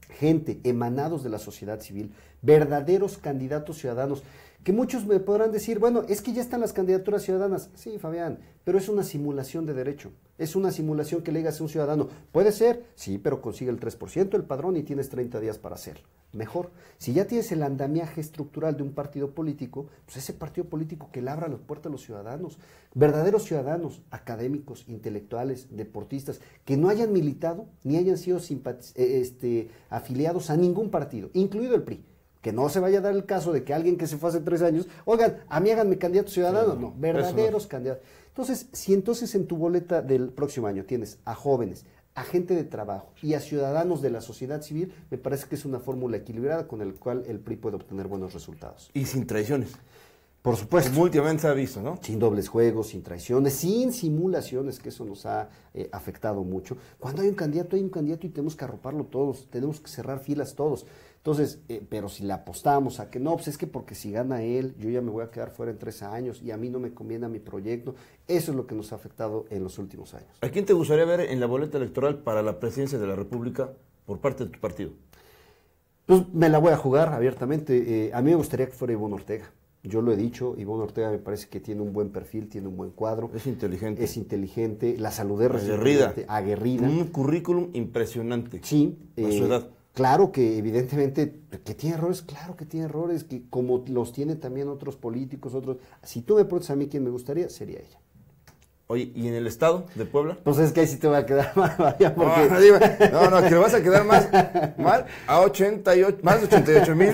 gente emanados de la sociedad civil, verdaderos candidatos ciudadanos que muchos me podrán decir, bueno, es que ya están las candidaturas ciudadanas. Sí, Fabián, pero es una simulación de derecho. Es una simulación que le digas a un ciudadano, puede ser, sí, pero consigue el 3% el padrón y tienes 30 días para hacerlo. Mejor, si ya tienes el andamiaje estructural de un partido político, pues ese partido político que le abra las puertas a los ciudadanos, verdaderos ciudadanos, académicos, intelectuales, deportistas, que no hayan militado ni hayan sido eh, este, afiliados a ningún partido, incluido el PRI que no se vaya a dar el caso de que alguien que se fue hace tres años, oigan, a mí háganme candidato ciudadano. no, verdaderos candidatos. Entonces, si entonces en tu boleta del próximo año tienes a jóvenes, a gente de trabajo y a ciudadanos de la sociedad civil, me parece que es una fórmula equilibrada con la cual el PRI puede obtener buenos resultados. Y sin traiciones. Por supuesto. Como últimamente se ha visto, ¿no? Sin dobles juegos, sin traiciones, sin simulaciones, que eso nos ha eh, afectado mucho. Cuando hay un candidato, hay un candidato y tenemos que arroparlo todos, tenemos que cerrar filas todos. Entonces, eh, pero si le apostamos a que no, pues es que porque si gana él, yo ya me voy a quedar fuera en tres años y a mí no me conviene a mi proyecto, eso es lo que nos ha afectado en los últimos años. ¿A quién te gustaría ver en la boleta electoral para la presidencia de la República por parte de tu partido? Pues me la voy a jugar abiertamente. Eh, a mí me gustaría que fuera Ivonne Ortega. Yo lo he dicho, Ivonne Ortega me parece que tiene un buen perfil, tiene un buen cuadro. Es inteligente. Es inteligente, la saludé Aguerrida. Aguerrida. Un currículum impresionante. Sí. su eh, edad. Claro que evidentemente, que tiene errores, claro que tiene errores, que como los tienen también otros políticos, otros... Si tú me preguntas a mí quién me gustaría, sería ella. Oye, ¿y en el estado de Puebla? Pues es que ahí sí te va a quedar mal, porque... No, no, que vas a quedar más mal a 88, más de 88 mil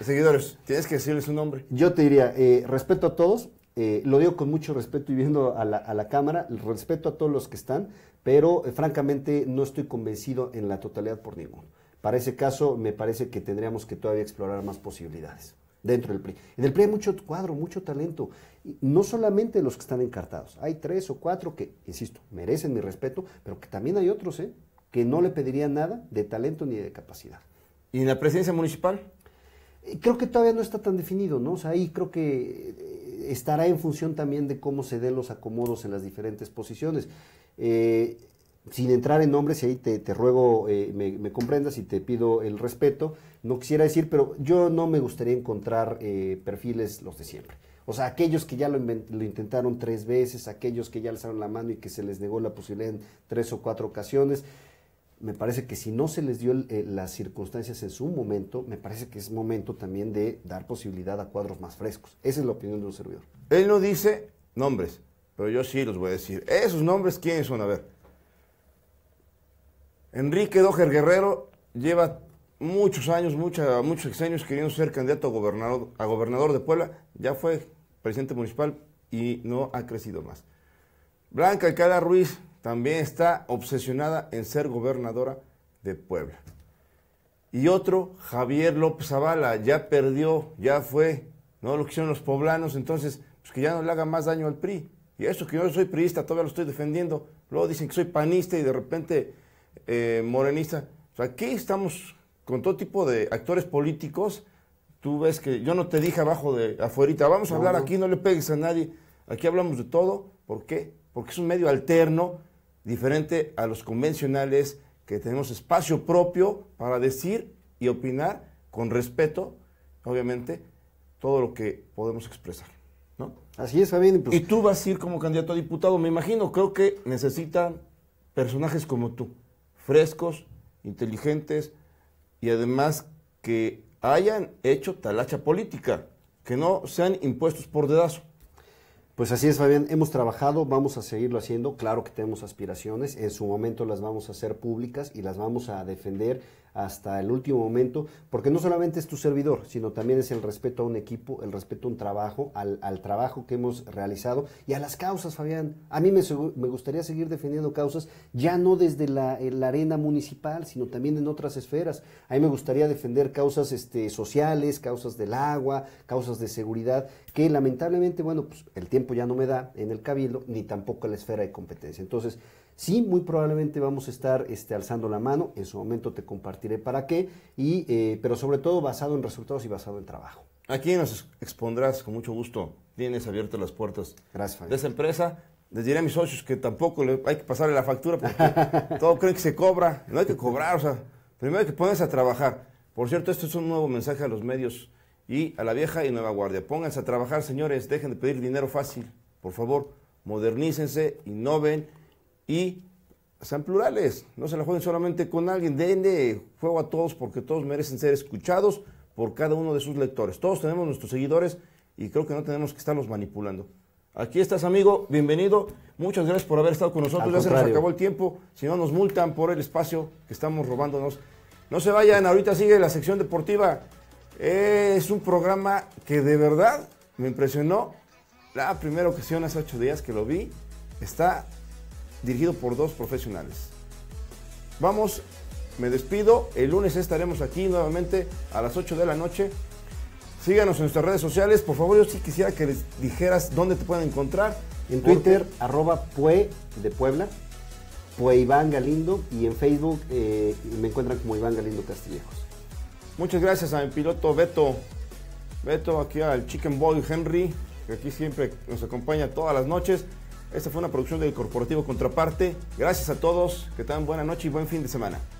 seguidores. Tienes que decirles un nombre. Yo te diría, eh, respeto a todos, eh, lo digo con mucho respeto y viendo a la, cámara, respeto a todos los que están, pero eh, francamente no estoy convencido en la totalidad por ninguno. Para ese caso, me parece que tendríamos que todavía explorar más posibilidades dentro del PRI. En el PRI hay mucho cuadro, mucho talento, no solamente los que están encartados, hay tres o cuatro que, insisto, merecen mi respeto, pero que también hay otros, ¿eh? que no le pedirían nada de talento ni de capacidad. ¿Y en la presidencia municipal? Eh, creo que todavía no está tan definido, ¿no? O sea, ahí creo que eh, estará en función también de cómo se den los acomodos en las diferentes posiciones sin entrar en nombres, y ahí te, ruego eh, me, comprendas y te pido el respeto, no quisiera decir, pero yo no me gustaría encontrar eh, perfiles los de siempre. O sea, aquellos que ya lo, intentaron tres veces, aquellos que ya alzaron la mano y que se les negó la posibilidad en tres o cuatro ocasiones. Me parece que si no se les dio eh, las circunstancias en su momento, me parece que es momento también de dar posibilidad a cuadros más frescos. Esa es la opinión de un servidor. Él no dice nombres, pero yo sí los voy a decir. Esos nombres, ¿quiénes son? A ver. Enrique dóger Guerrero lleva muchos años, muchos años queriendo ser candidato a gobernador, de Puebla. Ya fue presidente municipal y no ha crecido más. Blanca Alcala Ruiz también está obsesionada en ser gobernadora de Puebla. Y otro, Javier López Zavala, ya perdió, ya fue, ¿no? Lo quisieron los poblanos, entonces, pues que ya no le haga más daño al PRI. Y eso que yo soy priista, todavía lo estoy defendiendo. Luego dicen que soy panista y de repente eh, morenista. aquí estamos con todo tipo de actores políticos. Tú ves que yo no te dije abajo de afuerita, vamos a hablar aquí, no le pegues a nadie. Aquí hablamos de todo. ¿Por qué? Porque es un medio alterno, diferente a los convencionales, que tenemos espacio propio para decir y opinar con respeto, obviamente, todo lo que podemos expresar. ¿no? Así es, Fabián. Pues y tú vas a ir como candidato a diputado, me imagino. Creo que necesitan personajes como tú frescos, inteligentes y además que hayan hecho talacha política, que no sean impuestos por dedazo. Pues así es, Fabián. Hemos trabajado, vamos a seguirlo haciendo. Claro que tenemos aspiraciones, en su momento las vamos a hacer públicas y las vamos a defender hasta el último momento, porque no solamente es tu servidor, sino también es el respeto a un equipo, el respeto a un trabajo, al, trabajo que hemos realizado y a las causas, Fabián. A mí me, gustaría seguir defendiendo causas, ya no desde la, arena municipal, sino también en otras esferas. A mí me gustaría defender causas este, sociales, causas del agua, causas de seguridad, que lamentablemente, bueno, pues el tiempo ya no me da en el cabildo, ni tampoco en la esfera de competencia. Entonces, Sí, muy probablemente vamos a estar este, alzando la mano, en su momento te compartiré para qué, y, eh, pero sobre todo basado en resultados y basado en trabajo. Aquí nos expondrás con mucho gusto, tienes abiertas las puertas Gracias, de esa empresa. Les diré a mis socios que tampoco hay que pasarle la factura porque todo creen que se cobra, no hay que cobrar, o sea, primero hay que ponerse a trabajar. Por cierto, esto es un nuevo mensaje a los medios y a la vieja y nueva guardia. Pónganse a trabajar, señores, dejen de pedir dinero fácil, por favor, modernícense, innoven y sean plurales, no se la jueguen solamente con alguien, denle juego a todos porque todos merecen ser escuchados por cada uno de sus lectores. Todos tenemos nuestros seguidores y creo que no tenemos que estarlos manipulando. Aquí estás, amigo, bienvenido. Muchas gracias por haber estado con nosotros. Ya se nos acabó el tiempo. Si no, nos multan por el espacio que estamos robándonos. No se vayan, ahorita sigue la sección deportiva. Es un programa que de verdad me impresionó. La primera ocasión hace ocho días que lo vi. Está dirigido por dos profesionales. Vamos, me despido. El lunes estaremos aquí nuevamente a las 8 de la noche. Síganos en nuestras redes sociales. Por favor, yo sí quisiera que les dijeras dónde te pueden encontrar. En Twitter, arroba Pue de Puebla, Pue Iván Galindo, y en Facebook eh, me encuentran como Iván Galindo Castillejos. Muchas gracias a mi piloto Beto, Beto aquí al Chicken Boy Henry, que aquí siempre nos acompaña todas las noches. Esta fue una producción del Corporativo Contraparte. Gracias a todos, que tengan buena noche y buen fin de semana.